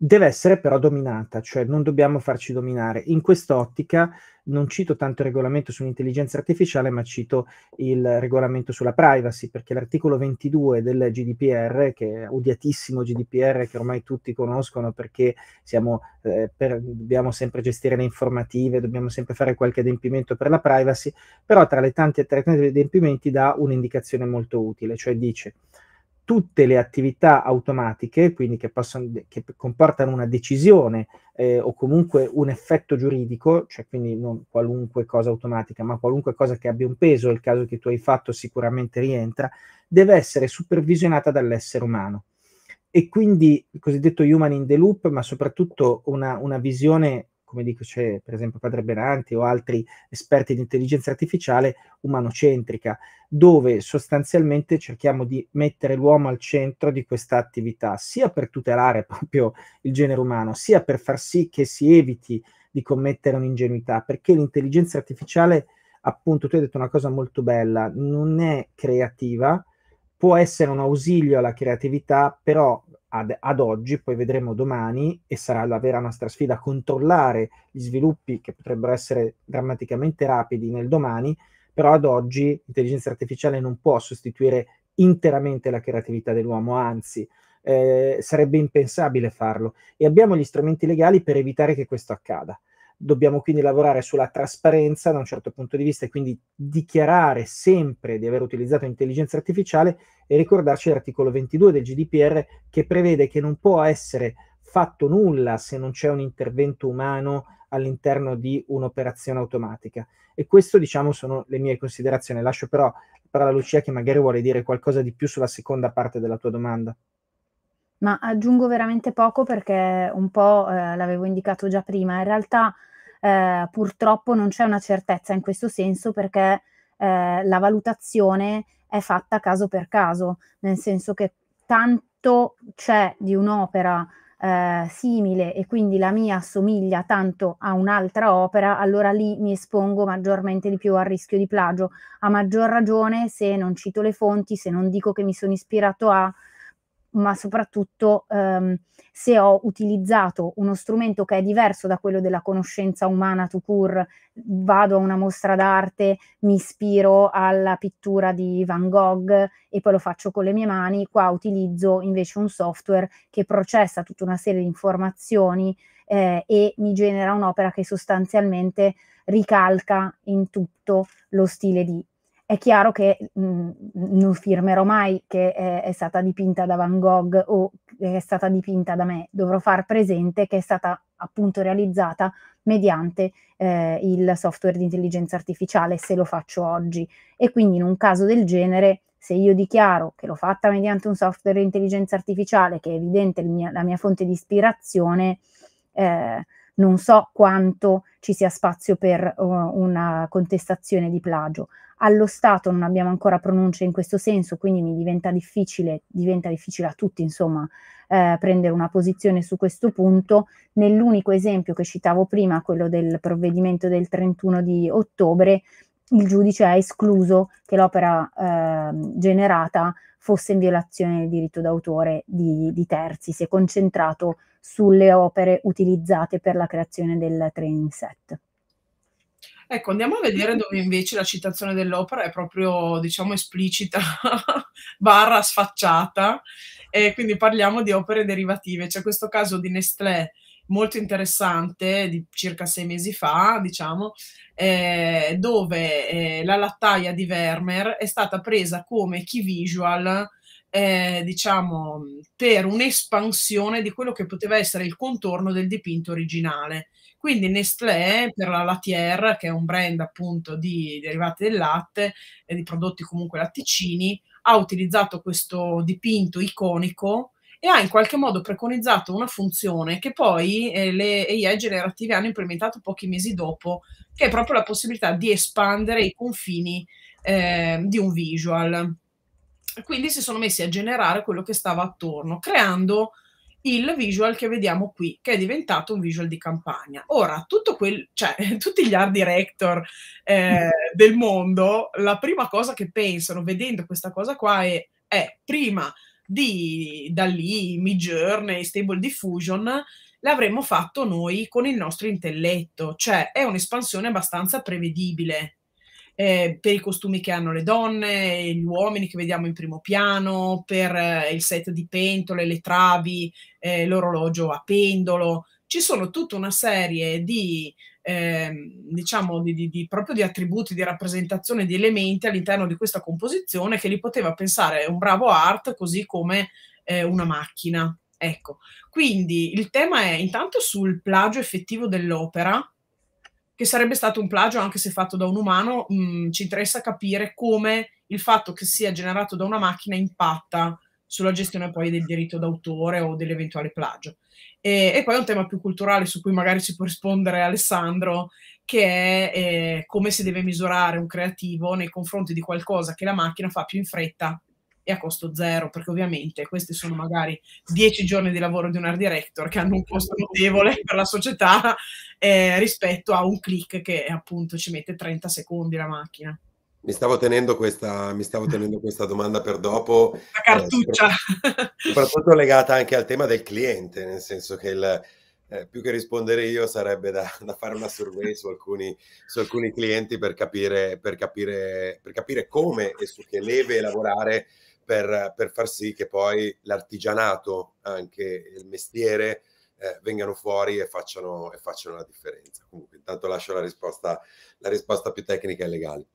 deve essere però dominata, cioè non dobbiamo farci dominare. In quest'ottica non cito tanto il regolamento sull'intelligenza artificiale, ma cito il regolamento sulla privacy, perché l'articolo 22 del GDPR, che è odiatissimo GDPR, che ormai tutti conoscono perché siamo, eh, per, dobbiamo sempre gestire le informative, dobbiamo sempre fare qualche adempimento per la privacy, però tra le tante, adempimenti dà un'indicazione molto utile, cioè dice tutte le attività automatiche, quindi che, possono, che comportano una decisione eh, o comunque un effetto giuridico, cioè quindi non qualunque cosa automatica, ma qualunque cosa che abbia un peso, il caso che tu hai fatto sicuramente rientra, deve essere supervisionata dall'essere umano. E quindi il cosiddetto human in the loop, ma soprattutto una, una visione come dice per esempio Padre Benanti o altri esperti di intelligenza artificiale, umanocentrica, dove sostanzialmente cerchiamo di mettere l'uomo al centro di questa attività, sia per tutelare proprio il genere umano, sia per far sì che si eviti di commettere un'ingenuità, perché l'intelligenza artificiale, appunto, tu hai detto una cosa molto bella, non è creativa, può essere un ausilio alla creatività, però ad, ad, oggi, poi vedremo domani e sarà la vera nostra sfida controllare gli sviluppi che potrebbero essere drammaticamente rapidi nel domani, però ad oggi l'intelligenza artificiale non può sostituire interamente la creatività dell'uomo, anzi eh, sarebbe impensabile farlo e abbiamo gli strumenti legali per evitare che questo accada. Dobbiamo quindi lavorare sulla trasparenza da un certo punto di vista e quindi dichiarare sempre di aver utilizzato intelligenza artificiale e ricordarci l'articolo 22 del GDPR che prevede che non può essere fatto nulla se non c'è un intervento umano all'interno di un'operazione automatica. E queste, diciamo, sono le mie considerazioni. Lascio però la parola a Lucia che magari vuole dire qualcosa di più sulla seconda parte della tua domanda. Ma aggiungo veramente poco perché un po' eh, l'avevo indicato già prima. In realtà eh, purtroppo non c'è una certezza in questo senso perché eh, la valutazione è fatta caso per caso, nel senso che tanto c'è di un'opera eh, simile e quindi la mia assomiglia tanto a un'altra opera, allora lì mi espongo maggiormente di più al rischio di plagio. A maggior ragione se non cito le fonti, se non dico che mi sono ispirato a, ma soprattutto ehm, se ho utilizzato uno strumento che è diverso da quello della conoscenza umana to cure, vado a una mostra d'arte, mi ispiro alla pittura di Van Gogh e poi lo faccio con le mie mani, qua utilizzo invece un software che processa tutta una serie di informazioni eh, e mi genera un'opera che sostanzialmente ricalca in tutto lo stile di è chiaro che mh, mm, non firmerò mai che è, è, stata dipinta da Van Gogh o che è stata dipinta da me, dovrò far presente che è stata appunto realizzata mediante eh, il software di intelligenza artificiale se lo faccio oggi e quindi in un caso del genere se io dichiaro che l'ho fatta mediante un software di intelligenza artificiale che è evidente mia, la mia fonte di ispirazione eh, non so quanto ci sia spazio per uh, una contestazione di plagio allo Stato non abbiamo ancora pronunce in questo senso, quindi mi diventa difficile, diventa difficile a tutti, insomma, eh, prendere una posizione su questo punto. Nell'unico esempio che citavo prima, quello del provvedimento del 31 di ottobre, il giudice ha escluso che l'opera eh, generata fosse in violazione del diritto d'autore di, di, terzi, si è concentrato sulle opere utilizzate per la creazione del training set. Ecco, andiamo a vedere dove invece la citazione dell'opera è proprio, diciamo, esplicita, barra sfacciata, e quindi parliamo di opere derivative. C'è questo caso di Nestlé molto interessante di circa sei mesi fa, diciamo, eh, dove eh, la lattaia di Vermeer è stata presa come key visual eh, diciamo, per un'espansione di quello che poteva essere il contorno del dipinto originale. Quindi Nestlé per la Latier, che è un brand appunto di derivati del latte e di prodotti comunque latticini, ha utilizzato questo dipinto iconico e ha in qualche modo preconizzato una funzione che poi eh, le AI generative hanno implementato pochi mesi dopo, che è proprio la possibilità di espandere i confini eh, di un visual. Quindi si sono messi a generare quello che stava attorno, creando il visual che vediamo qui, che è diventato un visual di campagna. Ora, tutto quel, cioè, tutti gli art director eh, del mondo, la prima cosa che pensano vedendo questa cosa qua è, è prima di da lì, Mi Journey, Stable Diffusion, l'avremmo fatto noi con il nostro intelletto, cioè è un'espansione abbastanza prevedibile eh, per i costumi che hanno le donne, gli uomini che vediamo in primo piano, per eh, il set di pentole, le travi, eh, l'orologio a pendolo. Ci sono tutta una serie di, ehm, diciamo, di, di, di, proprio di attributi, di rappresentazione di elementi all'interno di questa composizione che li poteva pensare un bravo art così come eh, una macchina. Ecco, quindi il tema è intanto sul plagio effettivo dell'opera, che sarebbe stato un plagio anche se fatto da un umano, mh, mm, ci interessa capire come il fatto che sia generato da una macchina impatta sulla gestione poi del diritto d'autore o dell'eventuale plagio. E, e poi un tema più culturale su cui magari si può rispondere Alessandro, che è eh, come si deve misurare un creativo nei confronti di qualcosa che la macchina fa più in fretta e a costo zero, perché ovviamente questi sono magari dieci giorni di lavoro di un art director che hanno un costo notevole per la società eh, rispetto a un click che appunto ci mette 30 secondi la macchina. Mi stavo tenendo questa, stavo tenendo questa domanda per dopo. La cartuccia. Eh, soprattutto legata anche al tema del cliente, nel senso che il, eh, più che rispondere io sarebbe da, da fare una survey su alcuni, su alcuni clienti per capire, per, capire, per capire, come e su che leve lavorare per, per far sì che poi l'artigianato, anche il mestiere, eh, vengano fuori e facciano, e facciano, la differenza. Comunque, intanto lascio la risposta, la risposta più tecnica e legale.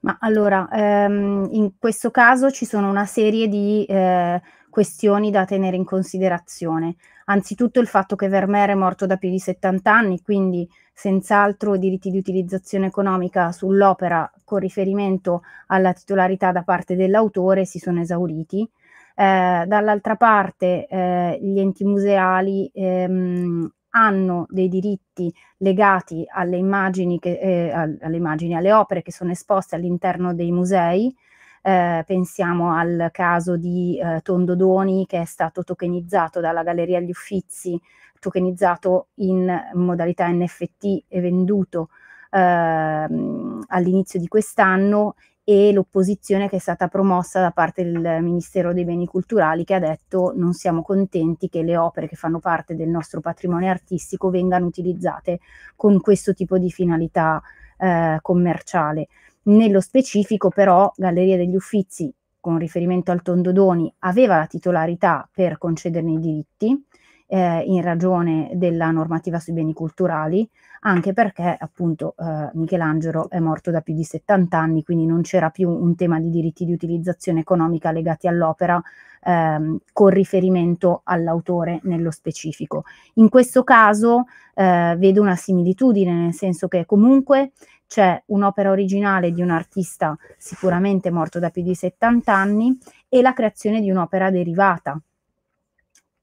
Ma allora, ehm, in questo caso ci sono una serie di eh, questioni da tenere in considerazione. Anzitutto il fatto che Vermeer è morto da più di 70 anni, quindi senz'altro diritti di utilizzazione economica sull'opera con riferimento alla titolarità da parte dell'autore si sono esauriti. Eh, dall'altra parte eh, gli enti museali ehm, hanno dei diritti legati alle immagini, che, eh, alle, immagini, alle opere che sono esposte all'interno dei musei, eh, pensiamo al caso di eh, Tondodoni che è stato tokenizzato dalla Galleria agli Uffizi, tokenizzato in modalità NFT e venduto ehm, all'inizio di quest'anno e l'opposizione che è stata promossa da parte del Ministero dei Beni Culturali che ha detto non siamo contenti che le opere che fanno parte del nostro patrimonio artistico vengano utilizzate con questo tipo di finalità eh, commerciale. Nello specifico però Galleria degli Uffizi, con riferimento al Tondodoni, aveva la titolarità per concederne i diritti eh, in ragione della normativa sui beni culturali, anche perché appunto eh, Michelangelo è morto da più di 70 anni, quindi non c'era più un tema di diritti di utilizzazione economica legati all'opera ehm, con riferimento all'autore nello specifico. In questo caso eh, vedo una similitudine, nel senso che comunque c'è un'opera originale di un artista sicuramente morto da più di 70 anni e la creazione di un'opera derivata,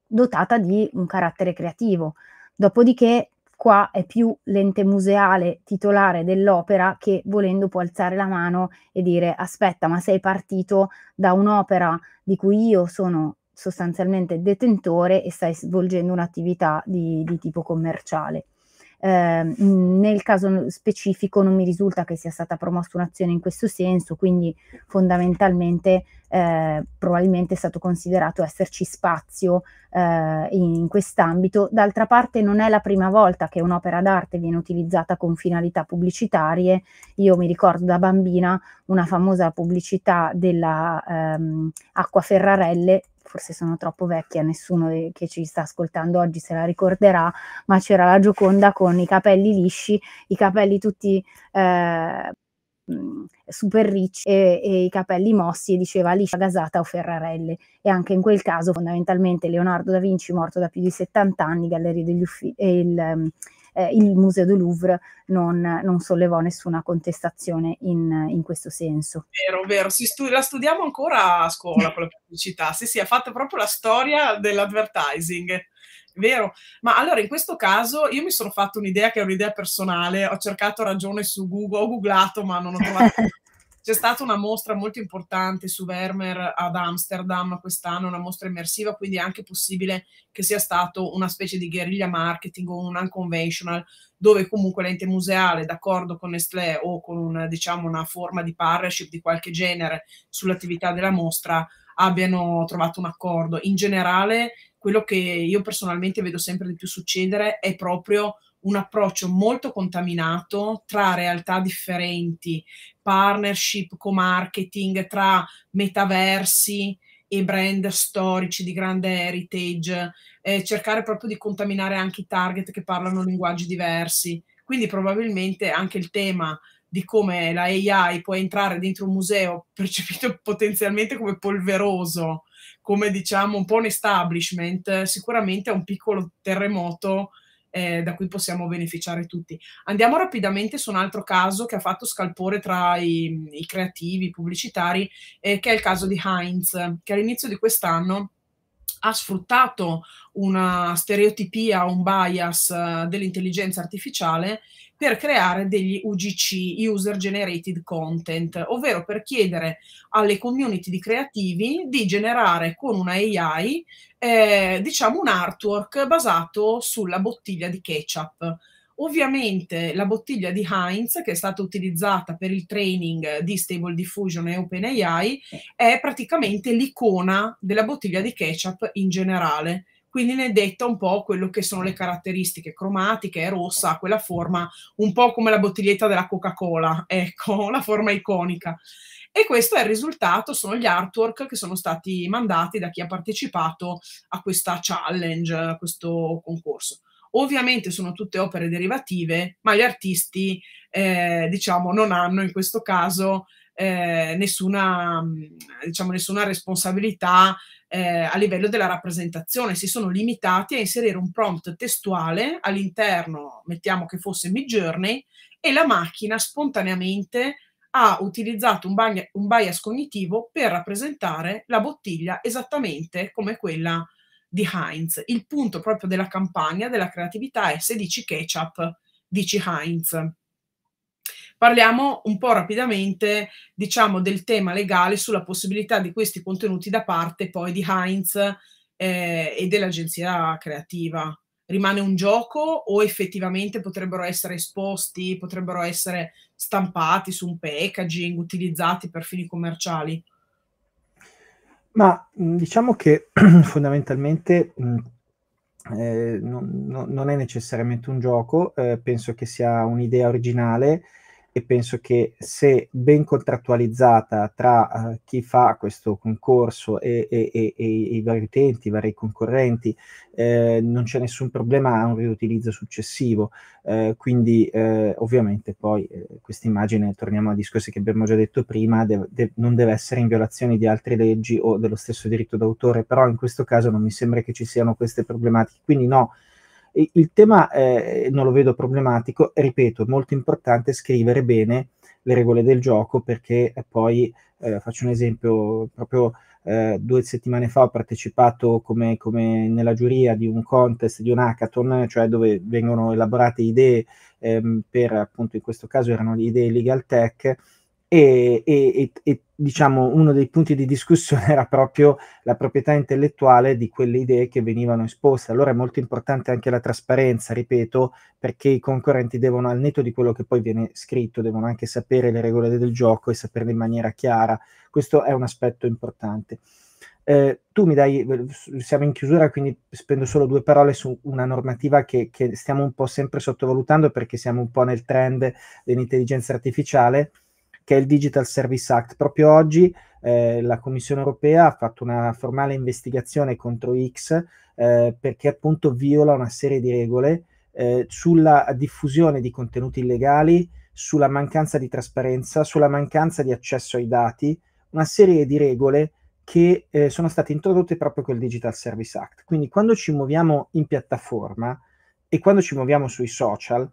dotata di un carattere creativo. Dopodiché qua è più l'ente museale titolare dell'opera che volendo può alzare la mano e dire aspetta ma sei partito da un'opera di cui io sono sostanzialmente detentore e stai svolgendo un'attività di, di tipo commerciale. Eh, nel caso specifico non mi risulta che sia stata promossa un'azione in questo senso, quindi fondamentalmente eh, probabilmente è stato considerato esserci spazio eh, in quest'ambito. D'altra parte non è la prima volta che un'opera d'arte viene utilizzata con finalità pubblicitarie. Io mi ricordo da bambina una famosa pubblicità della ehm, Acqua Ferrarelle forse sono troppo vecchia, nessuno che ci sta ascoltando oggi se la ricorderà, ma c'era la Gioconda con i capelli lisci, i capelli tutti eh, mm, super ricci e, e, i capelli mossi e diceva liscia gasata o Ferrarelle e anche in quel caso fondamentalmente Leonardo da Vinci morto da più di 70 anni, Galleria degli Uffizi, il, mm, eh, il Museo del Louvre non, non sollevò nessuna contestazione in, in, questo senso. Vero, vero, stu- la studiamo ancora a scuola con la pubblicità, sì sì, ha fatto proprio la storia dell'advertising vero. Ma allora in questo caso io mi sono fatto un'idea che è un'idea personale, ho cercato ragione su Google, ho googlato ma non ho trovato C'è stata una mostra molto importante su Vermeer ad Amsterdam quest'anno, una mostra immersiva, quindi è anche possibile che sia stato una specie di guerriglia marketing o un unconventional, dove comunque l'ente museale, d'accordo con Nestlé o con una, diciamo, una forma di partnership di qualche genere sull'attività della mostra, abbiano trovato un accordo. In generale, quello che io personalmente vedo sempre di più succedere è proprio un approccio molto contaminato tra realtà differenti, partnership co-marketing tra metaversi e brand storici di grande heritage, eh, cercare proprio di contaminare anche i target che parlano linguaggi diversi. Quindi probabilmente anche il tema di come la AI può entrare dentro un museo percepito potenzialmente come polveroso, come diciamo un po' un establishment, sicuramente è un piccolo terremoto eh, da cui possiamo beneficiare tutti. Andiamo rapidamente su un altro caso che ha fatto scalpore tra i, i creativi, i pubblicitari, eh, che è il caso di Heinz, che all'inizio di quest'anno ha sfruttato una stereotipia, un bias eh, dell'intelligenza artificiale per creare degli UGC, User Generated Content, ovvero per chiedere alle community di creativi di generare con una AI, eh, diciamo, un artwork basato sulla bottiglia di ketchup. Ovviamente la bottiglia di Heinz, che è stata utilizzata per il training di Stable Diffusion e OpenAI, è praticamente l'icona della bottiglia di ketchup in generale quindi ne detta un po' quello che sono le caratteristiche cromatiche, è rossa, ha quella forma un po' come la bottiglietta della Coca-Cola, ecco, la forma iconica. E questo è il risultato, sono gli artwork che sono stati mandati da chi ha partecipato a questa challenge, a questo concorso. Ovviamente sono tutte opere derivative, ma gli artisti, eh, diciamo, non hanno in questo caso eh, nessuna, diciamo, nessuna responsabilità eh, a livello della rappresentazione, si sono limitati a inserire un prompt testuale all'interno, mettiamo che fosse Midjourney, e la macchina spontaneamente ha utilizzato un, bias, un bias cognitivo per rappresentare la bottiglia esattamente come quella di Heinz. Il punto proprio della campagna della creatività è se ketchup, dice Heinz. Parliamo un po' rapidamente, diciamo, del tema legale sulla possibilità di questi contenuti da parte poi di Heinz eh, e dell'agenzia creativa. Rimane un gioco o effettivamente potrebbero essere esposti, potrebbero essere stampati su un packaging, utilizzati per fini commerciali? Ma mm, diciamo che fondamentalmente mm, eh, non, non, è necessariamente un gioco, eh, penso che sia un'idea originale e penso che se ben contrattualizzata tra uh, chi fa questo concorso e, e, e, e, i vari utenti, i vari concorrenti, eh, non c'è nessun problema a un riutilizzo successivo. Eh, quindi eh, ovviamente poi eh, questa immagine, torniamo a discorsi che abbiamo già detto prima, de- de- non deve essere in violazione di altre leggi o dello stesso diritto d'autore, però in questo caso non mi sembra che ci siano queste problematiche. Quindi no, il tema eh, non lo vedo problematico, ripeto, è molto importante scrivere bene le regole del gioco perché eh, poi, eh, faccio un esempio, proprio eh, due settimane fa ho partecipato come, come, nella giuria di un contest, di un hackathon, cioè dove vengono elaborate idee ehm, per appunto in questo caso erano idee legal tech e, e, e, diciamo uno dei punti di discussione era proprio la proprietà intellettuale di quelle idee che venivano esposte. Allora è molto importante anche la trasparenza, ripeto, perché i concorrenti devono, al netto di quello che poi viene scritto, devono anche sapere le regole del gioco e saperle in maniera chiara. Questo è un aspetto importante. Eh, tu mi dai, eh, siamo in chiusura, quindi spendo solo due parole su una normativa che, che stiamo un po' sempre sottovalutando perché siamo un po' nel trend dell'intelligenza artificiale che è il Digital Service Act. Proprio oggi eh, la Commissione europea ha fatto una formale investigazione contro X eh, perché appunto viola una serie di regole eh, sulla diffusione di contenuti illegali, sulla mancanza di trasparenza, sulla mancanza di accesso ai dati, una serie di regole che eh, sono state introdotte proprio col Digital Service Act. Quindi quando ci muoviamo in piattaforma e quando ci muoviamo sui social,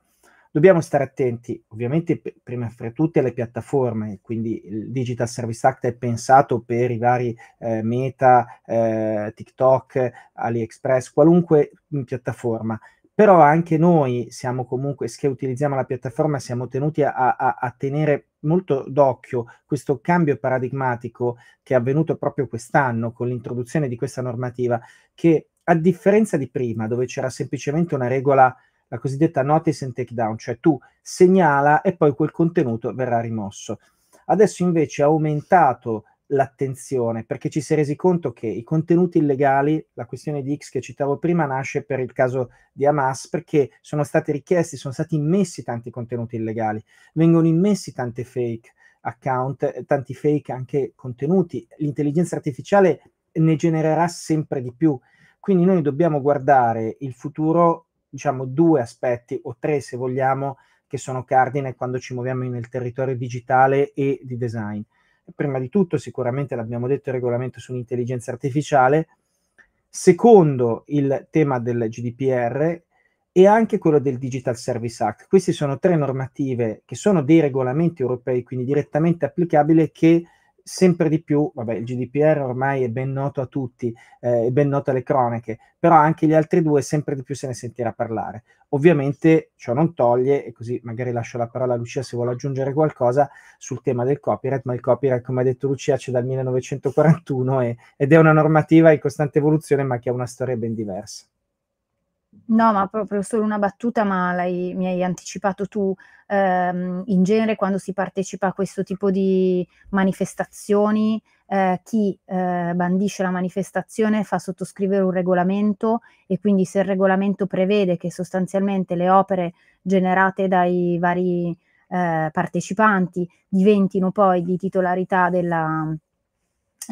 Dobbiamo stare attenti, ovviamente, p- prima fra tutte alle piattaforme, quindi il Digital Service Act è pensato per i vari eh, Meta, eh, TikTok, AliExpress, qualunque mm, piattaforma però anche noi siamo comunque, se utilizziamo la piattaforma, siamo tenuti a, a, a, tenere molto d'occhio questo cambio paradigmatico che è avvenuto proprio quest'anno con l'introduzione di questa normativa, che a differenza di prima, dove c'era semplicemente una regola la cosiddetta notice and takedown, cioè tu segnala e poi quel contenuto verrà rimosso. Adesso invece ha aumentato l'attenzione perché ci si è resi conto che i contenuti illegali, la questione di X che citavo prima, nasce per il caso di Hamas perché sono stati richiesti, sono stati immessi tanti contenuti illegali, vengono immessi tante fake account, eh, tanti fake anche contenuti. L'intelligenza artificiale ne genererà sempre di più. Quindi noi dobbiamo guardare il futuro diciamo due aspetti o tre se vogliamo che sono cardine quando ci muoviamo nel territorio digitale e di design. Prima di tutto, sicuramente l'abbiamo detto, il regolamento sull'intelligenza artificiale, secondo il tema del GDPR e anche quello del Digital Service Act. Queste sono tre normative che sono dei regolamenti europei, quindi direttamente applicabili, che sempre di più, vabbè, il GDPR ormai è ben noto a tutti, eh, è ben noto alle cronache, però anche gli altri due sempre di più se ne sentirà parlare. Ovviamente ciò non toglie, e così magari lascio la parola a Lucia se vuole aggiungere qualcosa sul tema del copyright, ma il copyright, come ha detto Lucia, c'è dal 1941 e, ed è una normativa in costante evoluzione, ma che ha una storia ben diversa. No, ma proprio solo una battuta, ma l'hai mi hai anticipato tu. Ehm, in genere quando si partecipa a questo tipo di manifestazioni, eh, chi eh, bandisce la manifestazione fa sottoscrivere un regolamento e quindi se il regolamento prevede che sostanzialmente le opere generate dai vari eh, partecipanti diventino poi di titolarità della,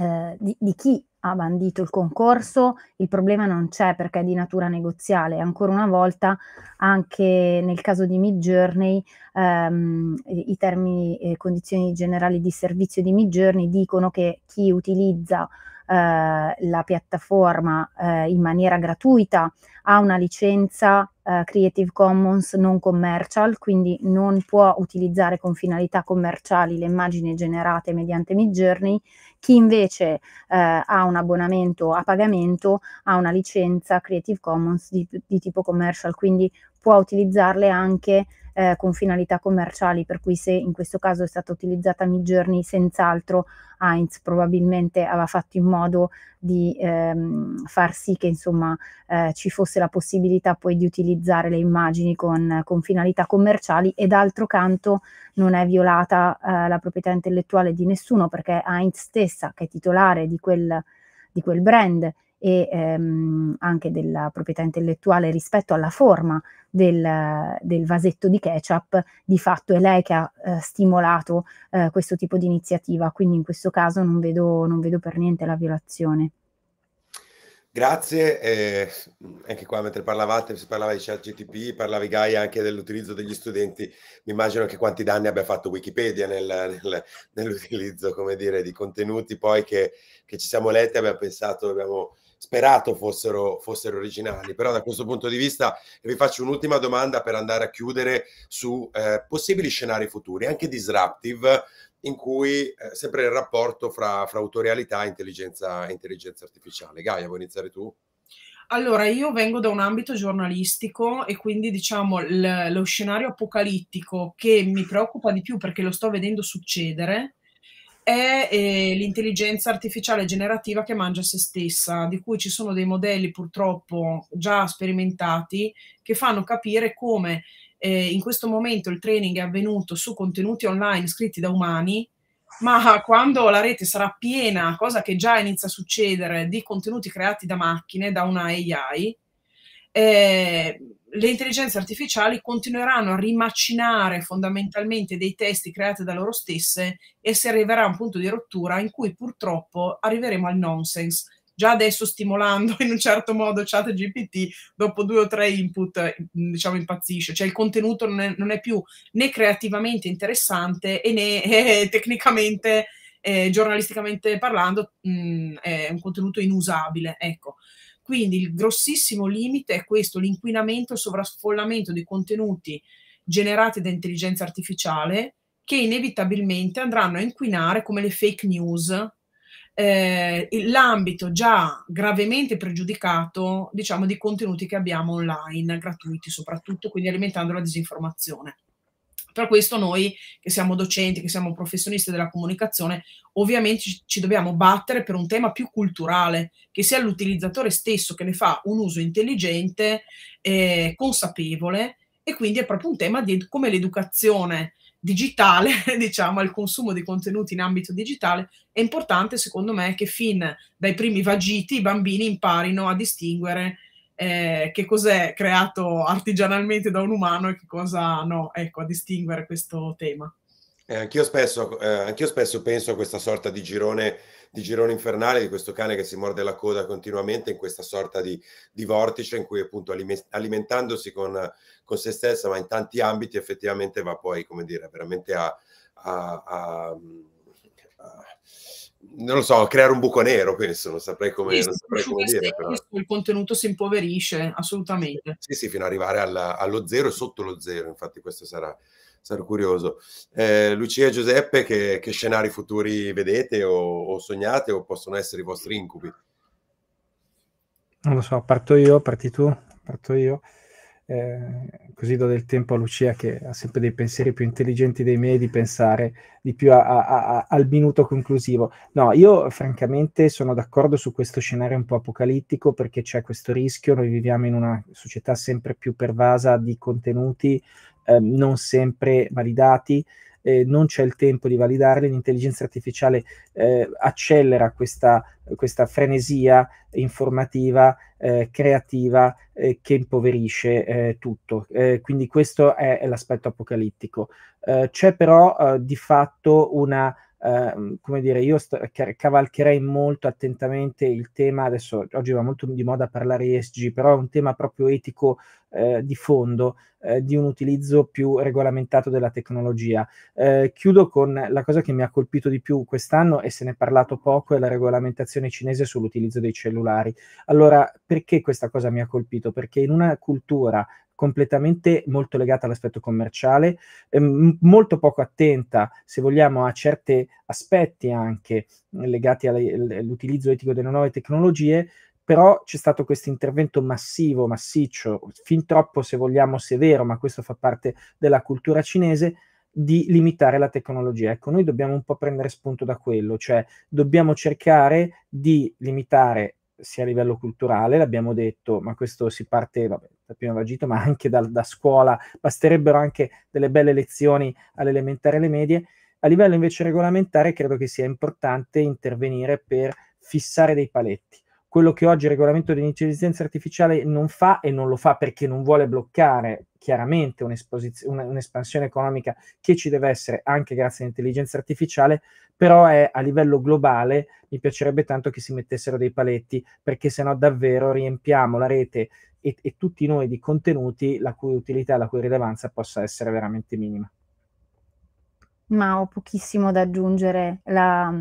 eh, di, di chi ha bandito il concorso, il problema non c'è perché è di natura negoziale. Ancora una volta, anche nel caso di Midjourney, ehm, i termini e eh, condizioni generali di servizio di Midjourney dicono che chi utilizza eh, la piattaforma eh, in maniera gratuita, ha una licenza eh, Creative Commons non commercial, quindi non può utilizzare con finalità commerciali le immagini generate mediante Midjourney. Chi invece eh, ha un abbonamento a pagamento ha una licenza Creative Commons di, di tipo commercial, quindi può utilizzarle anche eh, con finalità commerciali, per cui se in questo caso è stata utilizzata Midjourney, senz'altro Heinz probabilmente aveva fatto in modo di ehm, far sì che insomma eh, ci fosse la possibilità poi di utilizzare le immagini con, con finalità commerciali e d'altro canto non è violata eh, la proprietà intellettuale di nessuno perché Heinz stessa che è titolare di quel, di quel brand e ehm, anche della proprietà intellettuale rispetto alla forma del, del, vasetto di ketchup, di fatto è lei che ha eh, stimolato eh, questo tipo di iniziativa, quindi in questo caso non vedo, non vedo per niente la violazione. Grazie, eh, anche qua mentre parlavate, si parlava di ChatGTP, parlavi Gaia anche dell'utilizzo degli studenti, mi immagino che quanti danni abbia fatto Wikipedia nel, nel, nell'utilizzo, come dire, di contenuti poi che, che ci siamo letti, abbiamo pensato, abbiamo sperato fossero, fossero originali. Però da questo punto di vista vi faccio un'ultima domanda per andare a chiudere su eh, possibili scenari futuri, anche disruptive, in cui eh, sempre il rapporto fra, fra autorialità e intelligenza, intelligenza artificiale. Gaia, vuoi iniziare tu? Allora, io vengo da un ambito giornalistico e quindi diciamo l- lo scenario apocalittico che mi preoccupa di più perché lo sto vedendo succedere è eh, l'intelligenza artificiale generativa che mangia se stessa, di cui ci sono dei modelli purtroppo già sperimentati che fanno capire come eh, in questo momento il training è avvenuto su contenuti online scritti da umani, ma quando la rete sarà piena, cosa che già inizia a succedere, di contenuti creati da macchine, da una AI, eh, le intelligenze artificiali continueranno a rimacinare fondamentalmente dei testi creati da loro stesse e si arriverà a un punto di rottura in cui purtroppo arriveremo al nonsense. Già adesso stimolando in un certo modo chat GPT, dopo due o tre input, diciamo, impazzisce. Cioè il contenuto non è, non è più né creativamente interessante né eh, tecnicamente eh, giornalisticamente parlando, mh, mm, è un contenuto inusabile. Ecco, quindi il grossissimo limite è questo, l'inquinamento e il sovraffollamento di contenuti generati da intelligenza artificiale che inevitabilmente andranno a inquinare come le fake news eh, l'ambito già gravemente pregiudicato diciamo di contenuti che abbiamo online gratuiti soprattutto quindi alimentando la disinformazione per questo noi che siamo docenti, che siamo professionisti della comunicazione, ovviamente ci dobbiamo battere per un tema più culturale, che sia l'utilizzatore stesso che ne fa un uso intelligente, eh, consapevole, e quindi è proprio un tema di come l'educazione digitale, diciamo, al consumo di contenuti in ambito digitale, è importante secondo me che fin dai primi vagiti i bambini imparino a distinguere eh, che cos'è creato artigianalmente da un umano e che cosa no, ecco, a distinguere questo tema. Eh, anch'io, spesso, eh, anch'io spesso penso a questa sorta di girone, di girone infernale, di questo cane che si morde la coda continuamente in questa sorta di, di vortice in cui appunto alimentandosi con, con se stessa, ma in tanti ambiti effettivamente va poi, come dire, veramente a, a, a, a non lo so, creare un buco nero, penso, non saprei come, sì, non saprei come dire. Però. Il contenuto si impoverisce, assolutamente. Sì, sì, fino ad arrivare alla, allo zero e sotto lo zero, infatti questo sarà, sarà curioso. Eh, Lucia e Giuseppe, che, che, scenari futuri vedete o, o, sognate o possono essere i vostri incubi? Non lo so, parto io, parti tu, parto io. Eh, così do del tempo a Lucia che ha sempre dei pensieri più intelligenti dei miei di pensare di più a, a, a, al minuto conclusivo. No, io francamente sono d'accordo su questo scenario un po' apocalittico perché c'è questo rischio, noi viviamo in una società sempre più pervasa di contenuti eh, non sempre validati, eh, non c'è il tempo di validarli, l'intelligenza artificiale eh, accelera questa, questa, frenesia informativa, eh, creativa, eh, che impoverisce eh, tutto. Eh, quindi questo è, è l'aspetto apocalittico. c'è però di fatto una Ehm, come dire, io st- cavalcherei molto attentamente il tema, adesso oggi va molto di moda parlare ESG, però è un tema proprio etico eh, di fondo, eh, di un utilizzo più regolamentato della tecnologia. Eh, chiudo con la cosa che mi ha colpito di più quest'anno e se ne è parlato poco, è la regolamentazione cinese sull'utilizzo dei cellulari. Allora, perché questa cosa mi ha colpito? Perché in una cultura completamente molto legata all'aspetto commerciale, ehm, molto poco attenta, se vogliamo, a certi aspetti anche legati all'utilizzo etico delle nuove tecnologie, però c'è stato questo intervento massivo, massiccio, fin troppo, se vogliamo, severo, ma questo fa parte della cultura cinese, di limitare la tecnologia. Ecco, noi dobbiamo un po' prendere spunto da quello, cioè dobbiamo cercare di limitare sia a livello culturale, l'abbiamo detto, ma questo si parte vabbè, da prima vagito, ma anche da, da, scuola, basterebbero anche delle belle lezioni all'elementare e alle medie. A livello invece regolamentare credo che sia importante intervenire per fissare dei paletti quello che oggi il regolamento dell'intelligenza artificiale non fa e non lo fa perché non vuole bloccare chiaramente una, un'espansione economica che ci deve essere anche grazie all'intelligenza artificiale, però è a livello globale mi piacerebbe tanto che si mettessero dei paletti perché sennò davvero riempiamo la rete e, e tutti noi di contenuti la cui utilità, la cui rilevanza possa essere veramente minima. Ma ho pochissimo da aggiungere. La,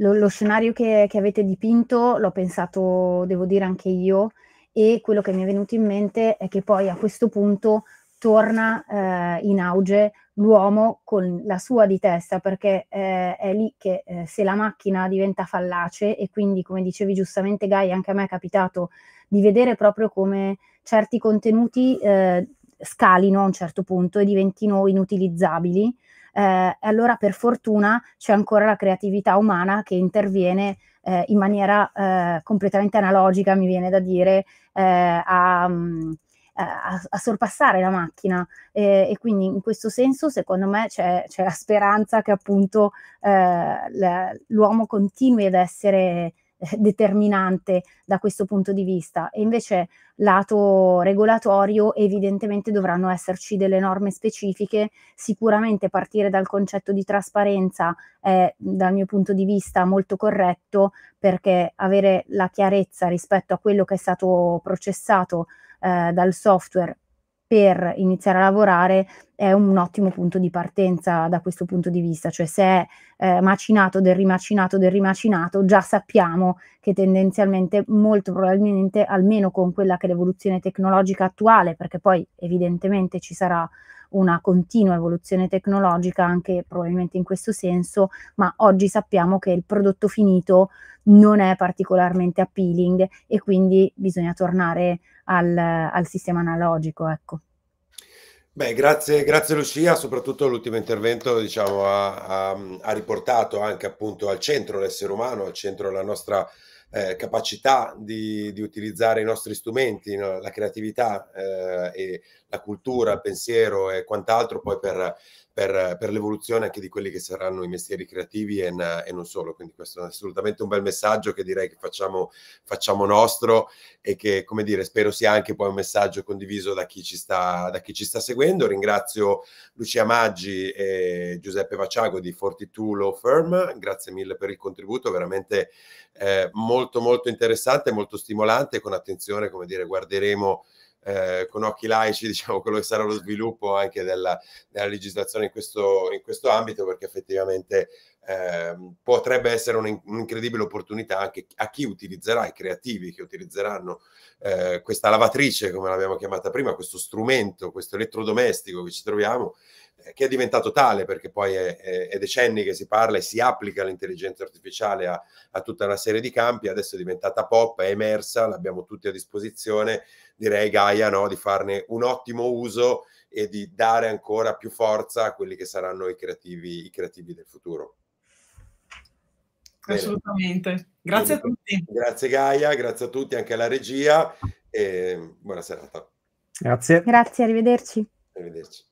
lo, lo scenario che, che, avete dipinto l'ho pensato, devo dire, anche io e quello che mi è venuto in mente è che poi a questo punto torna eh, in auge l'uomo con la sua di testa perché eh, è lì che eh, se la macchina diventa fallace e quindi come dicevi giustamente Gai anche a me è capitato di vedere proprio come certi contenuti eh, scalino a un certo punto e diventino inutilizzabili eh, allora per fortuna c'è ancora la creatività umana che interviene eh, in maniera eh, completamente analogica, mi viene da dire, eh, a, mm, eh, a, a, sorpassare la macchina e quindi in questo senso secondo me c'è, c'è la speranza che appunto eh, la, l'uomo continui ad essere determinante da questo punto di vista. E invece lato regolatorio evidentemente dovranno esserci delle norme specifiche, sicuramente partire dal concetto di trasparenza è dal mio punto di vista molto corretto perché avere la chiarezza rispetto a quello che è stato processato eh, dal software per iniziare a lavorare è un ottimo punto di partenza da questo punto di vista, cioè se è eh, macinato del rimacinato del rimacinato, già sappiamo che tendenzialmente molto probabilmente, almeno con quella che è l'evoluzione tecnologica attuale, perché poi evidentemente ci sarà una continua evoluzione tecnologica anche probabilmente in questo senso, ma oggi sappiamo che il prodotto finito non è particolarmente appealing e quindi bisogna tornare al, al sistema analogico. Ecco. Beh, grazie, grazie, Lucia, soprattutto l'ultimo intervento diciamo, ha, ha, ha, riportato anche appunto al centro l'essere umano, al centro la nostra eh, capacità di, di, utilizzare i nostri strumenti, no? la creatività eh, e la cultura, il pensiero e quant'altro poi per, per, per l'evoluzione anche di quelli che saranno i mestieri creativi e, e, non solo. Quindi questo è assolutamente un bel messaggio che direi che facciamo, facciamo nostro e che, come dire, spero sia anche poi un messaggio condiviso da chi ci sta, da chi ci sta seguendo. Ringrazio Lucia Maggi e Giuseppe Vaciago di 42 Law Firm, grazie mille per il contributo, veramente eh, molto molto interessante, molto stimolante, con attenzione, come dire, guarderemo eh, con occhi laici diciamo quello che sarà lo sviluppo anche della, della legislazione in questo, in questo, ambito perché effettivamente eh, potrebbe essere un'incredibile opportunità anche a chi utilizzerà, i creativi che utilizzeranno eh, questa lavatrice come l'abbiamo chiamata prima, questo strumento, questo elettrodomestico che ci troviamo eh, che è diventato tale perché poi è, è, è, decenni che si parla e si applica l'intelligenza artificiale a, a, tutta una serie di campi, adesso è diventata pop, è emersa, l'abbiamo tutti a disposizione, direi Gaia no? di farne un ottimo uso e di dare ancora più forza a quelli che saranno i creativi, i creativi del futuro. Assolutamente. Grazie Bene. a tutti. Grazie Gaia, grazie a tutti, anche alla regia e buona serata. Grazie. Grazie, arrivederci. Arrivederci.